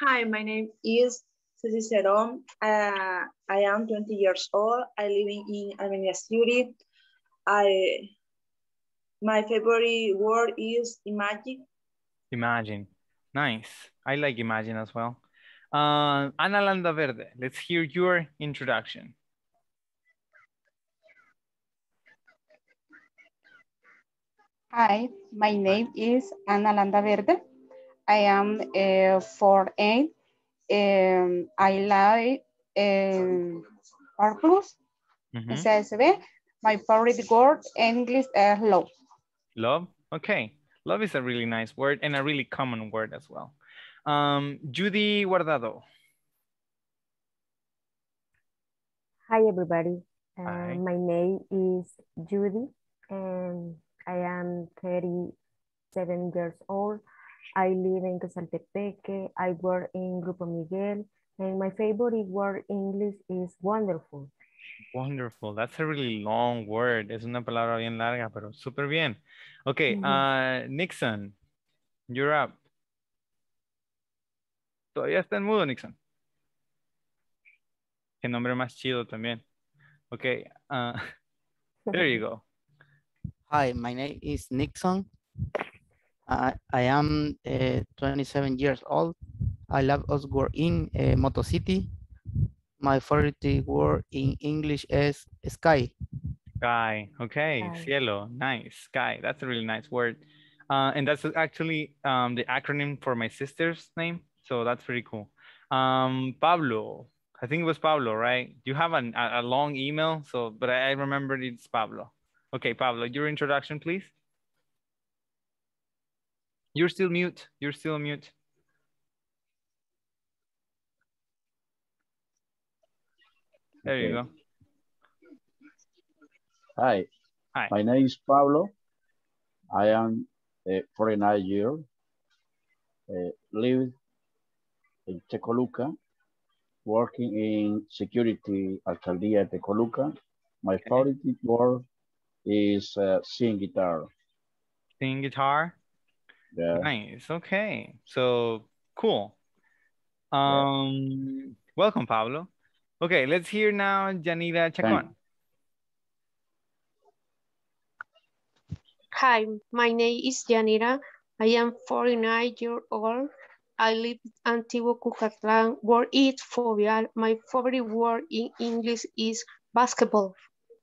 Hi, my name is Ceci Cerón. Uh, I am 20 years old. I live in Armenia City. I, my favorite word is imagine. Imagine. Nice. I like Imagine as well. Uh, Ana Verde, let's hear your introduction. Hi, my name is Ana Verde. I am uh, 4'8". Um, I like um, purpose. Mm -hmm. My favorite word, English, is uh, love. Love? Okay. Love is a really nice word and a really common word as well. Um, Judy Guardado. Hi, everybody. Uh, Hi. My name is Judy, and I am 37 years old. I live in Casaltepeque. I work in Grupo Miguel, and my favorite word English is wonderful. Wonderful. That's a really long word. Es una palabra bien larga, pero súper bien. Okay, uh, Nixon, you're up. Todavía está en mudo, Nixon. Qué nombre más chido también. Okay, uh, (laughs) there you go. Hi, my name is Nixon. I, I am uh, 27 years old. I love Oswald in uh, Moto City. My favorite word in English is sky. Sky, okay, sky. cielo, nice, sky. That's a really nice word. Uh, and that's actually um, the acronym for my sister's name. So that's pretty cool. Um, Pablo, I think it was Pablo, right? You have an, a, a long email, so but I, I remember it's Pablo. Okay, Pablo, your introduction, please. You're still mute. You're still mute. There okay. you go. Hi. Hi. My name is Pablo. I am uh, 49 years. Uh, live in Tecoluca, working in security alcaldía de Tecoluca. My okay. favorite work is uh, guitar. Singing guitar? Yeah. Nice. Okay. So cool. Um, yeah. Welcome, Pablo. Okay, let's hear now Janita Chacon. Hi, my name is Janira. I am 49 years old. I live in Antigua, Cucatlan, where it phobia. My favorite word in English is basketball.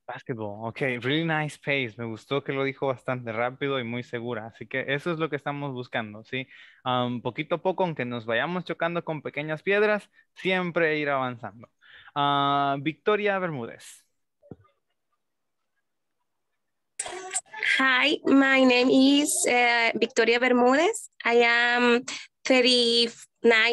Basketball, ok, really nice pace. Me gustó que lo dijo bastante rápido y muy segura. Así que eso es lo que estamos buscando, ¿sí? Un um, poquito a poco, aunque nos vayamos chocando con pequeñas piedras, siempre ir avanzando. Ah, Victoria Bermúdez. Hi, my name is eh, Victoria Bermúdez. I am 39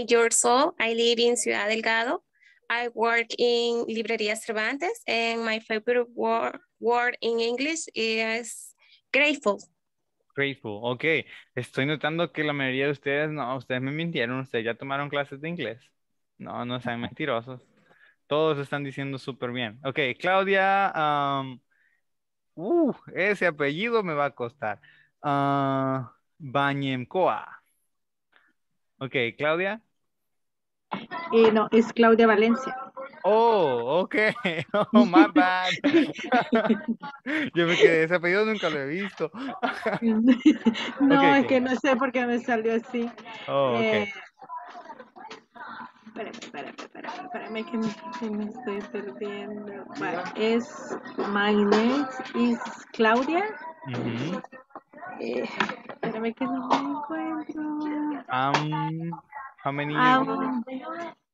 years old. I live in Ciudad Delgado. I work in Librería Cervantes, and my favorite word, word in English is grateful. Grateful, ok. Estoy notando que la mayoría de ustedes, no, ustedes me mintieron, ustedes ya tomaron clases de inglés. No, no sean mentirosos. Todos están diciendo súper bien. Ok, Claudia. Uh, ese apellido me va a costar. Uh, Bañemcoa. Ok, Claudia. Eh, no, es Claudia Valencia. Oh, ok. (laughs) Oh, my bad. (laughs) Yo me quedé, ese apellido nunca lo he visto. (laughs) no, es que no sé por qué me salió así. Oh, okay. Eh, espérame, espérame, espérame, espérame que me, estoy perdiendo. Bueno, es my name is Claudia. eh, espérame que no me encuentro. Um, how many?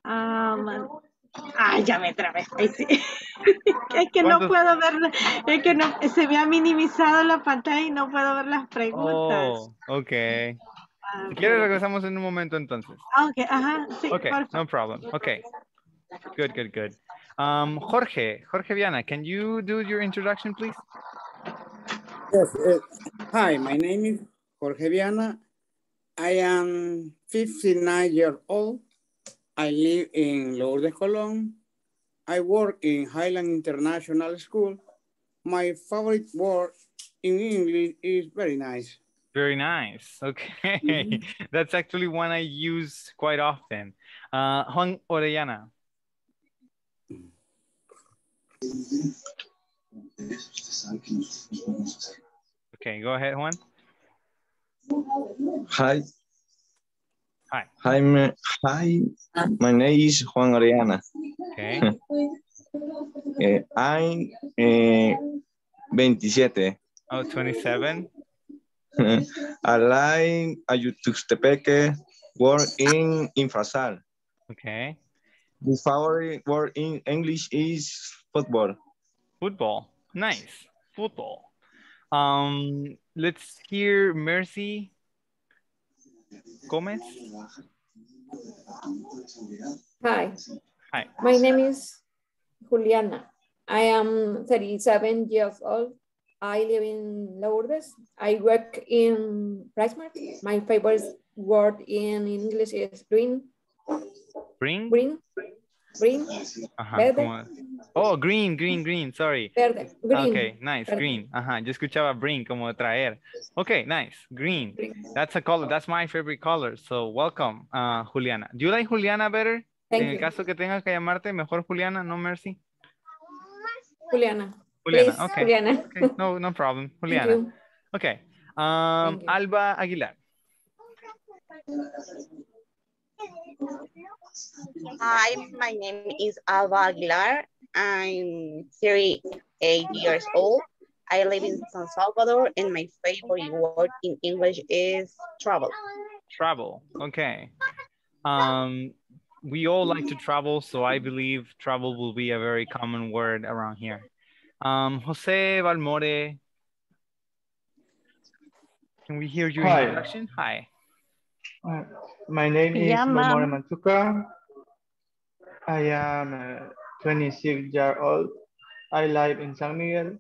Um, Ay, ya me trabé. (laughs) es que no puedo ver, es que se me ha minimizado la pantalla y no puedo ver las preguntas. Oh, ok. Ah, si quieres regresamos en un momento entonces. Ah, ok, ajá. Sí, okay, no problem. Okay. Good, good, good. Um, Jorge, Jorge Viana, can you do your introduction, please? Yes. Uh, hi, my name is Jorge Viana. I am 59 years old. I live in Lourdes, Colón. I work in Highland International School. My favorite word in English is very nice. Very nice. Okay. Mm-hmm. (laughs) That's actually one I use quite often. Uh, Juan Orellana. Okay, go ahead, Juan. Hi. Hi. Hi, my, hi. my name is Juan Orellana. Okay. uh, I'm uh, 27. Oh, 27? (laughs) Alain Ayutuxtepeque worked in Infrasal. Okay. My favorite word in English is football. Football. Nice. Football. Um, let's hear Mercy Gomez. Hi. Hi. My name is Juliana. I am 37 years old I live in Lourdes. I work in Mart. My favorite word in English is green. Green? Green. Green. Ah, verde. Oh, green, green, green, sorry. Verde, green. Okay, nice, green. Ajá, yo escuchaba bring como traer. Okay, nice, green. That's a color, that's my favorite color. So welcome, uh, Juliana. Do you like Juliana better? Thank en el caso que tengas que llamarte, mejor Juliana, no Mercy. Juliana. Juliana. Please, okay. Juliana. okay. No, no problem. Juliana. Okay. Um, Alba Aguilar. Hi, my name is Alba Aguilar. I'm 38 years old. I live in San Salvador and my favorite word in English is travel. Travel, okay. Um, we all like to travel, so I believe travel will be a very common word around here. Um, Jose Valmore, can we hear your Hi. introduction? Hi. Uh, my name is yeah, Valmore Mantuka. I am 26 years old. I live in San Miguel,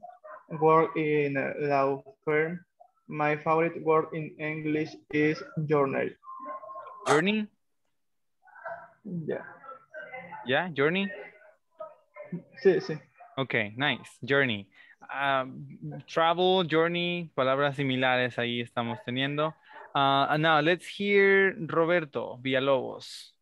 work in a law firm. My favorite word in English is journey. Journey? Yeah. Yeah, journey? Sí, sí. Ok, nice. Journey. Ah, travel, journey, palabras similares ahí estamos teniendo. Uh, now let's hear Roberto Villalobos.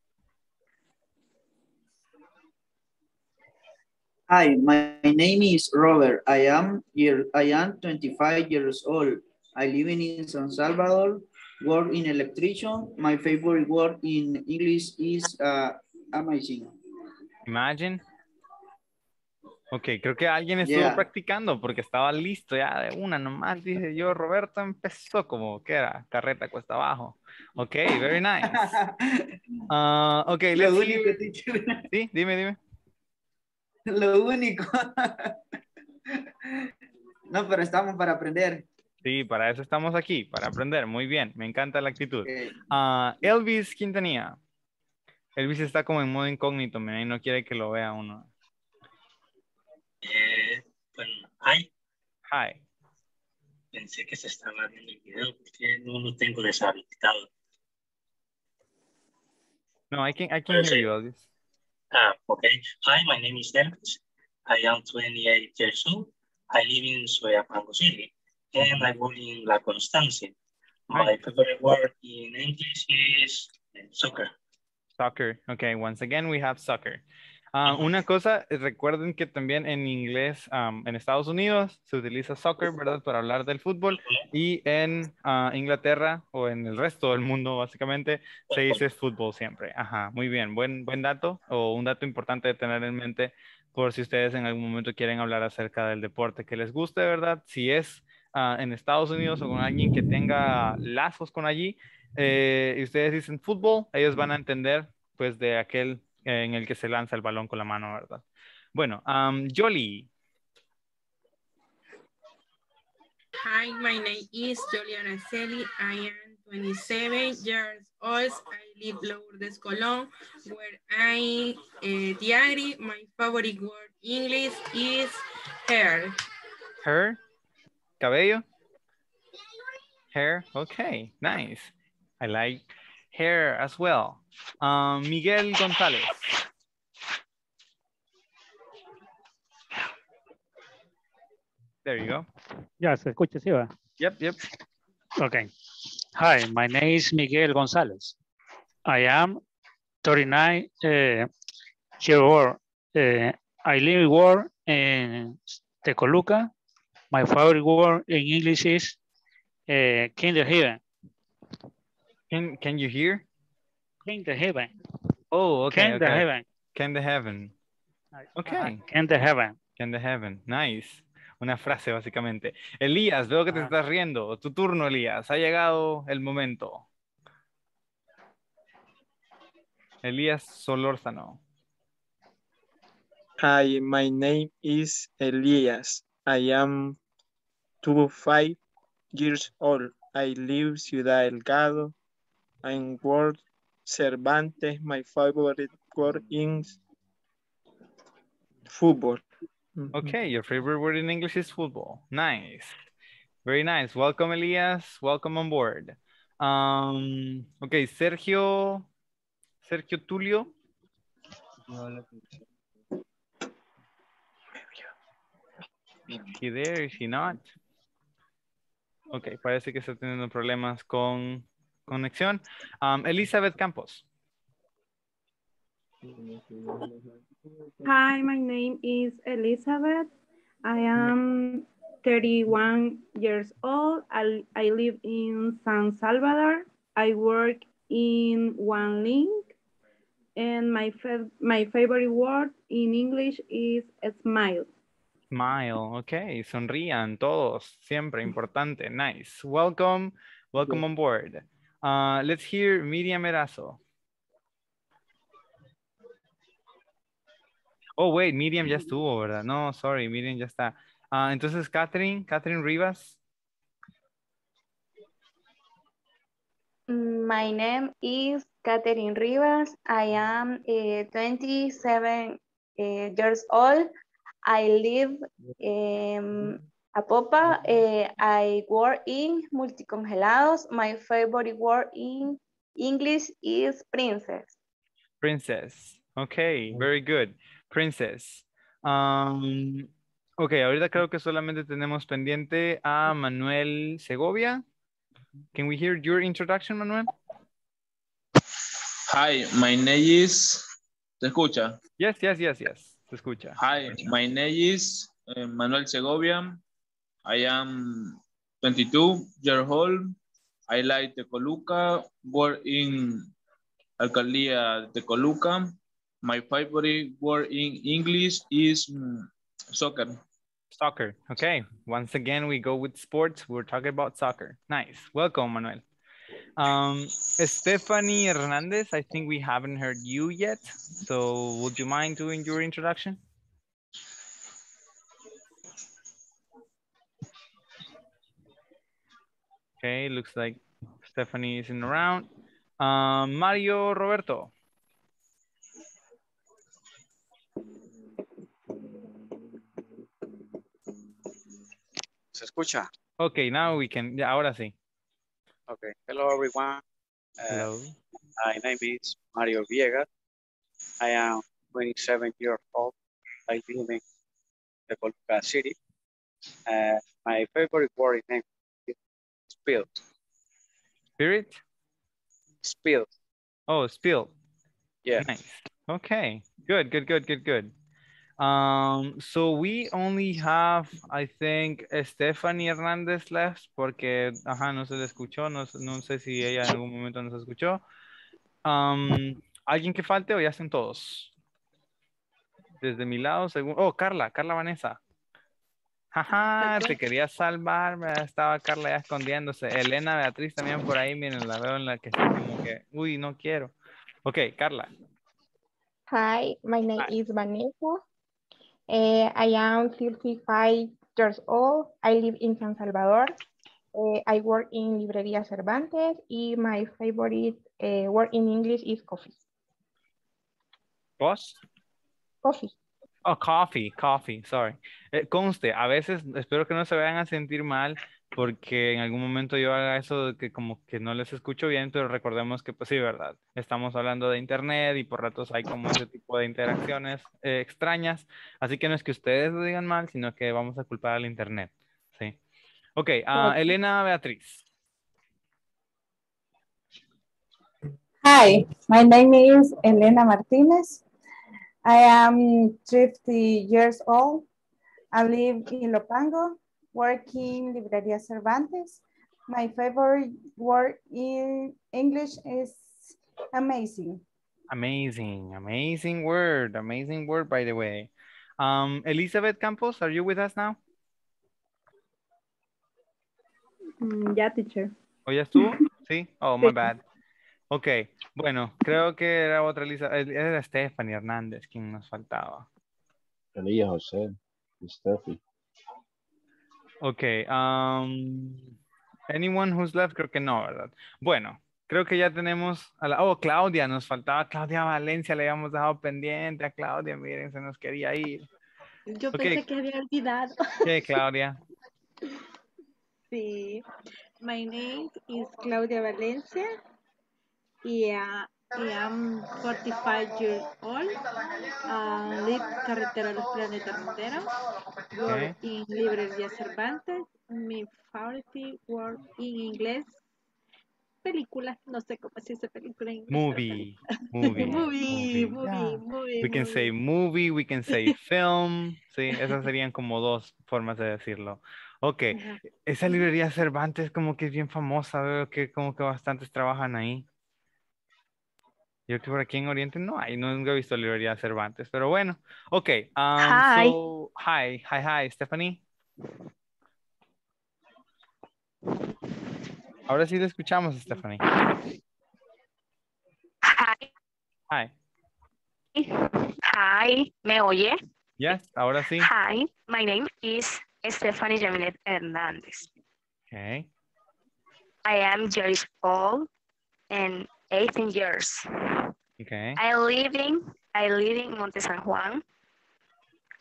Hi, my name is Robert. I am year, I am 25 years old. I live in San Salvador, work in electrician. My favorite word in English is uh, amazing. Imagine. Ok, creo que alguien estuvo practicando porque estaba listo ya de una nomás, dije yo, Roberto empezó como que era, carreta cuesta abajo. Ok, very nice. (laughs) Ah, ok, Lo let's (laughs) Sí, dime, dime. Lo único. (laughs) no, pero estamos para aprender. Sí, para eso estamos aquí, para aprender. Muy bien, me encanta la actitud. Ah, Elvis, ¿quién tenía? Elvis está como en modo incógnito, y no quiere que lo vea uno. bueno, hi. Hi. Pensé que se estaba viendo el video porque no lo tengo deshabilitado. No, I can, I can hear you, Elvis. Ah, okay. Hi, my name is Elvis. I am 28 years old. I live in Soyapango City and I work in La Constancia. My favorite word in English is eh, soccer. Soccer. Okay, once again, we have soccer. Ah, una cosa, eh, recuerden que también en inglés, en Estados Unidos, se utiliza soccer, ¿verdad? Para hablar del fútbol. Y en ah, Inglaterra o en el resto del mundo, básicamente, se dice fútbol siempre. Ajá, muy bien. Buen, buen dato o un dato importante de tener en mente por si ustedes en algún momento quieren hablar acerca del deporte que les guste, ¿verdad? Si es ah, en Estados Unidos o con alguien que tenga lazos con allí eh, y ustedes dicen fútbol, ellos van a entender pues de aquel eh, en el que se lanza el balón con la mano, ¿verdad? Bueno, um, Jolie. Hi, my name is Jolie Araceli. I am 27 years old. I live Lourdes Colón, where I eh, diary. My favorite word in English is hair. Hair? Cabello? Hair? Okay, nice. I like hair as well. Uh, Miguel González. There you go. Ya, se escucha, sí va. Yep, yep. Okay. Hi, my name is Miguel González. I am 39 uh, year old. Uh, I live work in Tecoluca. My favorite word in English is uh, eh, kindergarten. Can, can you hear? Can the Heaven. Oh, okay. the okay. Heaven. the Heaven. Okay. Ah, the Heaven. the Heaven. Nice. Una frase, básicamente. Elías, veo que te ah. estás riendo. Tu turno, Elías. Ha llegado el momento. Elías Solórzano. Hi, my name is Elias. I am 25 years old. I live Ciudad Elgado I work Cervantes, my favorite word mm. in football. Ok, Okay, your favorite word in English is football. Nice. Very nice. Welcome, Elias. Welcome on board. Um, okay, Sergio, Sergio Tulio. Is he there? Is he not? Ok, parece que está teniendo problemas con conexión. Um, Elizabeth Campos. Hi, my name is Elizabeth. I am 31 years old. I, I live in San Salvador. I work in one link and my my favorite word in English is smile. Smile, okay. Sonrían todos, siempre importante. Nice. Welcome, welcome on board. Uh, let's hear Miriam Erazo. Oh, wait, Miriam ya estuvo, ¿verdad? No, sorry, Miriam ya está. Uh, entonces, Catherine, Catherine Rivas. My name is Catherine Rivas. I am uh, 27 uh, years old. I live um, Apopa, eh, I work in multicongelados. My favorite word in English is princess. Princess. Okay, very good. Princess. Um, ok, ahorita creo que solamente tenemos pendiente a Manuel Segovia. Can we hear your introduction, Manuel? Hi, my name is... ¿Te escucha? Yes, yes, yes, yes. Se escucha. Hi, my name is eh, Manuel Segovia. I am 22 years old. I like the Coluca, work in Alcalia, the Coluca. My favorite word in English is mm, soccer. Soccer, okay. Once again, we go with sports. We're talking about soccer. Nice. Welcome, Manuel. Um, Stephanie Hernandez, I think we haven't heard you yet. So would you mind doing your introduction? Okay, looks like Stephanie isn't around. Um, Mario Roberto. ¿Se escucha? Okay, now we can, yeah, ahora sí. Okay, hello everyone. Uh, hello. My name is Mario Viegas. I am 27 years old. I live in the Colca City. Uh, my favorite word is Spill. Spirit? Spill. Oh, spill. Yeah. Okay. Good, good, good, good, good. Um, so we only have, I think, Stephanie Hernández left porque, ajá, no se le escuchó, no, no sé si ella en algún momento nos escuchó. Um, ¿Alguien que falte o ya todos? Desde mi lado, según... Oh, Carla, Carla Vanessa. Ajá, te quería salvar, estaba Carla ya escondiéndose. Elena Beatriz también por ahí, miren, la veo en la que está como que, uy, no quiero. Ok, Carla. Hi, my name is Vanessa. Eh, I am 35 years old. I live in San Salvador. Eh, I work in Librería Cervantes y my favorite work eh, word in English is coffee. ¿Vos? Coffee. Oh, coffee, coffee, sorry. Eh, conste, a veces espero que no se vayan a sentir mal porque en algún momento yo haga eso de que como que no les escucho bien, pero recordemos que pues sí, ¿verdad? Estamos hablando de internet y por ratos hay como ese tipo de interacciones eh, extrañas, así que no es que ustedes lo digan mal, sino que vamos a culpar al internet, ¿sí? Ok, ah, Elena Beatriz. Hi, my name is Elena Martínez. I am 50 years old. I live in Lopango, working Libreria Cervantes. My favorite word in English is amazing. Amazing, amazing word, amazing word, by the way. Um, Elizabeth Campos, are you with us now? Mm, yeah, teacher. Oh, yes, too. (laughs) sí. Oh, my bad. Ok, bueno, creo que era otra lista. Era Stephanie Hernández quien nos faltaba. Elías José, Stephanie. Ok, um, anyone who's left, creo que no, ¿verdad? Bueno, creo que ya tenemos a la. Oh, Claudia, nos faltaba Claudia Valencia, le habíamos dejado pendiente a Claudia, miren, se nos quería ir. Yo pensé que había olvidado. Sí, Claudia? (laughs) Sí. My name is Claudia Valencia y a am 45 years old. Uh, live Carretera Los Planetas Monteros. Work in Cervantes. Mi favorite work in inglés. Película, no sé cómo se dice película (laughs) Movie. Movie. movie, movie, We can say movie, we can say (laughs) film. Sí, esas serían como dos formas de decirlo. Ok, esa librería Cervantes como que es bien famosa, veo que como que bastantes trabajan ahí. Yo creo que por aquí en Oriente no hay, nunca he visto librería Cervantes, pero bueno. Ok. Um, hi. So, hi, hi, hi, Stephanie. Ahora sí te escuchamos, Stephanie. Hi. Hi. Hi, ¿me oye? Yes, ahora sí. Hi, my name is Stephanie Jamilet Hernández. Okay. I am Joyce Paul and 18 years. Okay. I live in Monte San Juan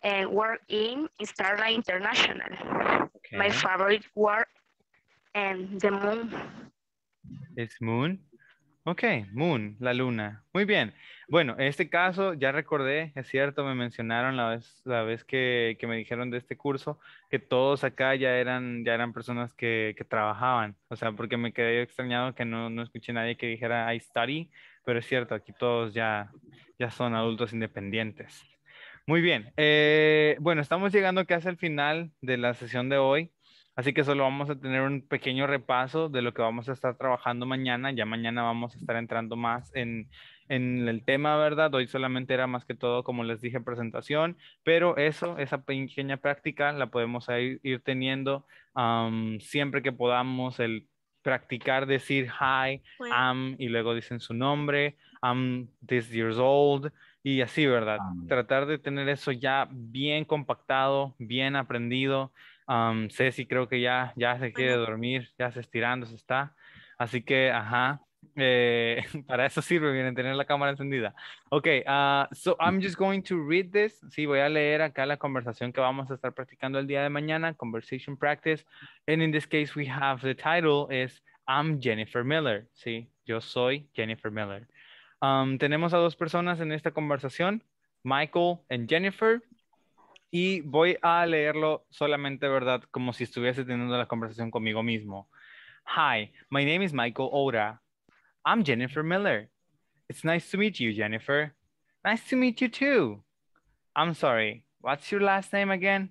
and eh, work in Starlight International. My favorite work and the moon. It's moon. Ok, Moon, la luna. Muy bien. Bueno, en este caso ya recordé, es cierto, me mencionaron la vez, la vez que, me dijeron de este curso que todos acá ya eran, ya eran personas que, trabajaban. O sea, porque me quedé extrañado que no, no escuché nadie que dijera I study pero es cierto, aquí todos ya, ya son adultos independientes. Muy bien, eh, bueno, estamos llegando casi al final de la sesión de hoy, así que solo vamos a tener un pequeño repaso de lo que vamos a estar trabajando mañana, ya mañana vamos a estar entrando más en, el tema, ¿verdad? Hoy solamente era más que todo, como les dije, presentación, pero eso, esa pequeña práctica la podemos ir, teniendo siempre que podamos, el practicar decir hi, pues am, y luego dicen su nombre, am this years old, y así, ¿verdad? Tratar de tener eso ya bien compactado, bien aprendido. sé Ceci creo que ya, ya se quiere dormir, ya se estirando, se está. Así que, ajá, eh, (laughs) para eso sirve, bien tener la cámara encendida. Ok, ah, so I'm just going to read this. Sí, voy a leer acá la conversación que vamos a estar practicando el día de mañana, conversation practice. And in this case, we have the title is I'm Jennifer Miller. Sí, yo soy Jennifer Miller. Um, tenemos a dos personas en esta conversación, Michael and Jennifer. Y voy a leerlo solamente, ¿verdad? Como si estuviese teniendo la conversación conmigo mismo. Hi, my name is Michael Ora. I'm Jennifer Miller. It's nice to meet you, Jennifer. Nice to meet you too. I'm sorry, what's your last name again?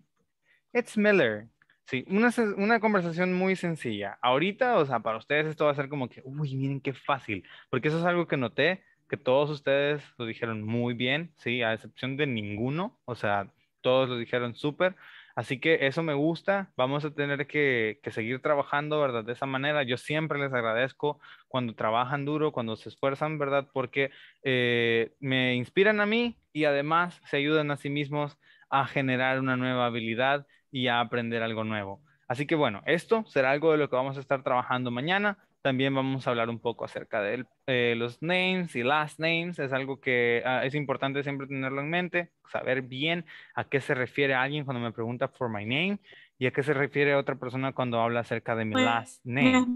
It's Miller. Sí, una, una, conversación muy sencilla. Ahorita, o sea, para ustedes esto va a ser como que, uy, miren qué fácil, porque eso es algo que noté, que todos ustedes lo dijeron muy bien, sí, a excepción de ninguno, o sea, todos lo dijeron súper. Así que eso me gusta. Vamos a tener que, seguir trabajando, ¿verdad? De esa manera. Yo siempre les agradezco cuando trabajan duro, cuando se esfuerzan, ¿verdad? Porque eh, me inspiran a mí y además se ayudan a sí mismos a generar una nueva habilidad y a aprender algo nuevo. Así que bueno, esto será algo de lo que vamos a estar trabajando mañana. También vamos a hablar un poco acerca de eh, los names y last names. Es algo que ah, es importante siempre tenerlo en mente, saber bien a qué se refiere alguien cuando me pregunta for my name y a qué se refiere otra persona cuando habla acerca de mi pues, last name.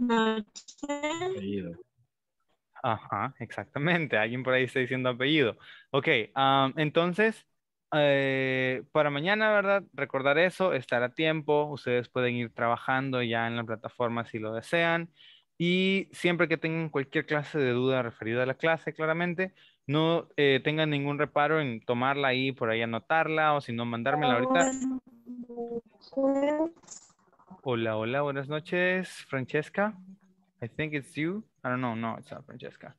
Ajá, exactamente. Alguien por ahí está diciendo apellido. Ok, entonces, eh, para mañana, ¿verdad? Recordar eso, estar a tiempo. Ustedes pueden ir trabajando ya en la plataforma si lo desean y siempre que tengan cualquier clase de duda referida a la clase, claramente, no eh, tengan ningún reparo en tomarla ahí, por ahí anotarla, o si no, mandármela ah, ahorita. Pues. Hola, hola, buenas noches, Francesca. I think it's you. I don't know, no, it's not Francesca.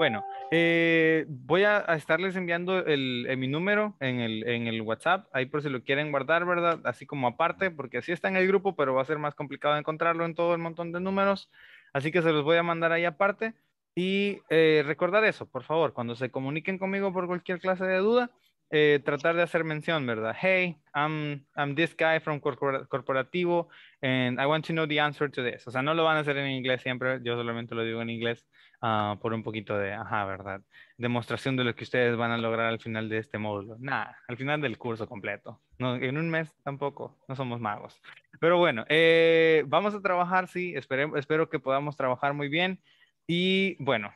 Bueno, eh, voy a, estarles enviando el, eh, mi número en el, WhatsApp, ahí por si lo quieren guardar, ¿verdad? Así como aparte, porque así está en el grupo, pero va a ser más complicado encontrarlo en todo el montón de números. Así que se los voy a mandar ahí aparte. Y eh, recordar eso, por favor, cuando se comuniquen conmigo por cualquier clase de duda, eh, tratar de hacer mención, ¿verdad? Hey, I'm, this guy from corporativo and I want to know the answer to this. O sea, no lo van a hacer en inglés siempre, yo solamente lo digo en inglés ah, por un poquito de, ajá, ¿verdad? Demostración de lo que ustedes van a lograr al final de este módulo. Nada, al final del curso completo. No, en un mes tampoco, no somos magos. Pero bueno, eh, vamos a trabajar, sí, espero, espero que podamos trabajar muy bien. Y bueno,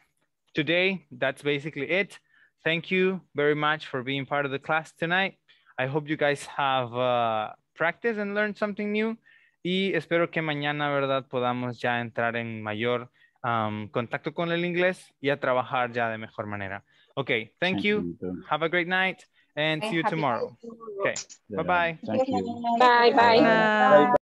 today, that's basically it. thank you very much for being part of the class tonight. I hope you guys have uh, practiced and learned something new. Y espero que mañana, ¿verdad? Podamos ya entrar en mayor um, contacto con el inglés y a trabajar ya de mejor manera. Okay, thank, thank you. you. Have a great night and, and see you tomorrow. Okay, bye-bye. Bye. Bye. bye. bye. bye.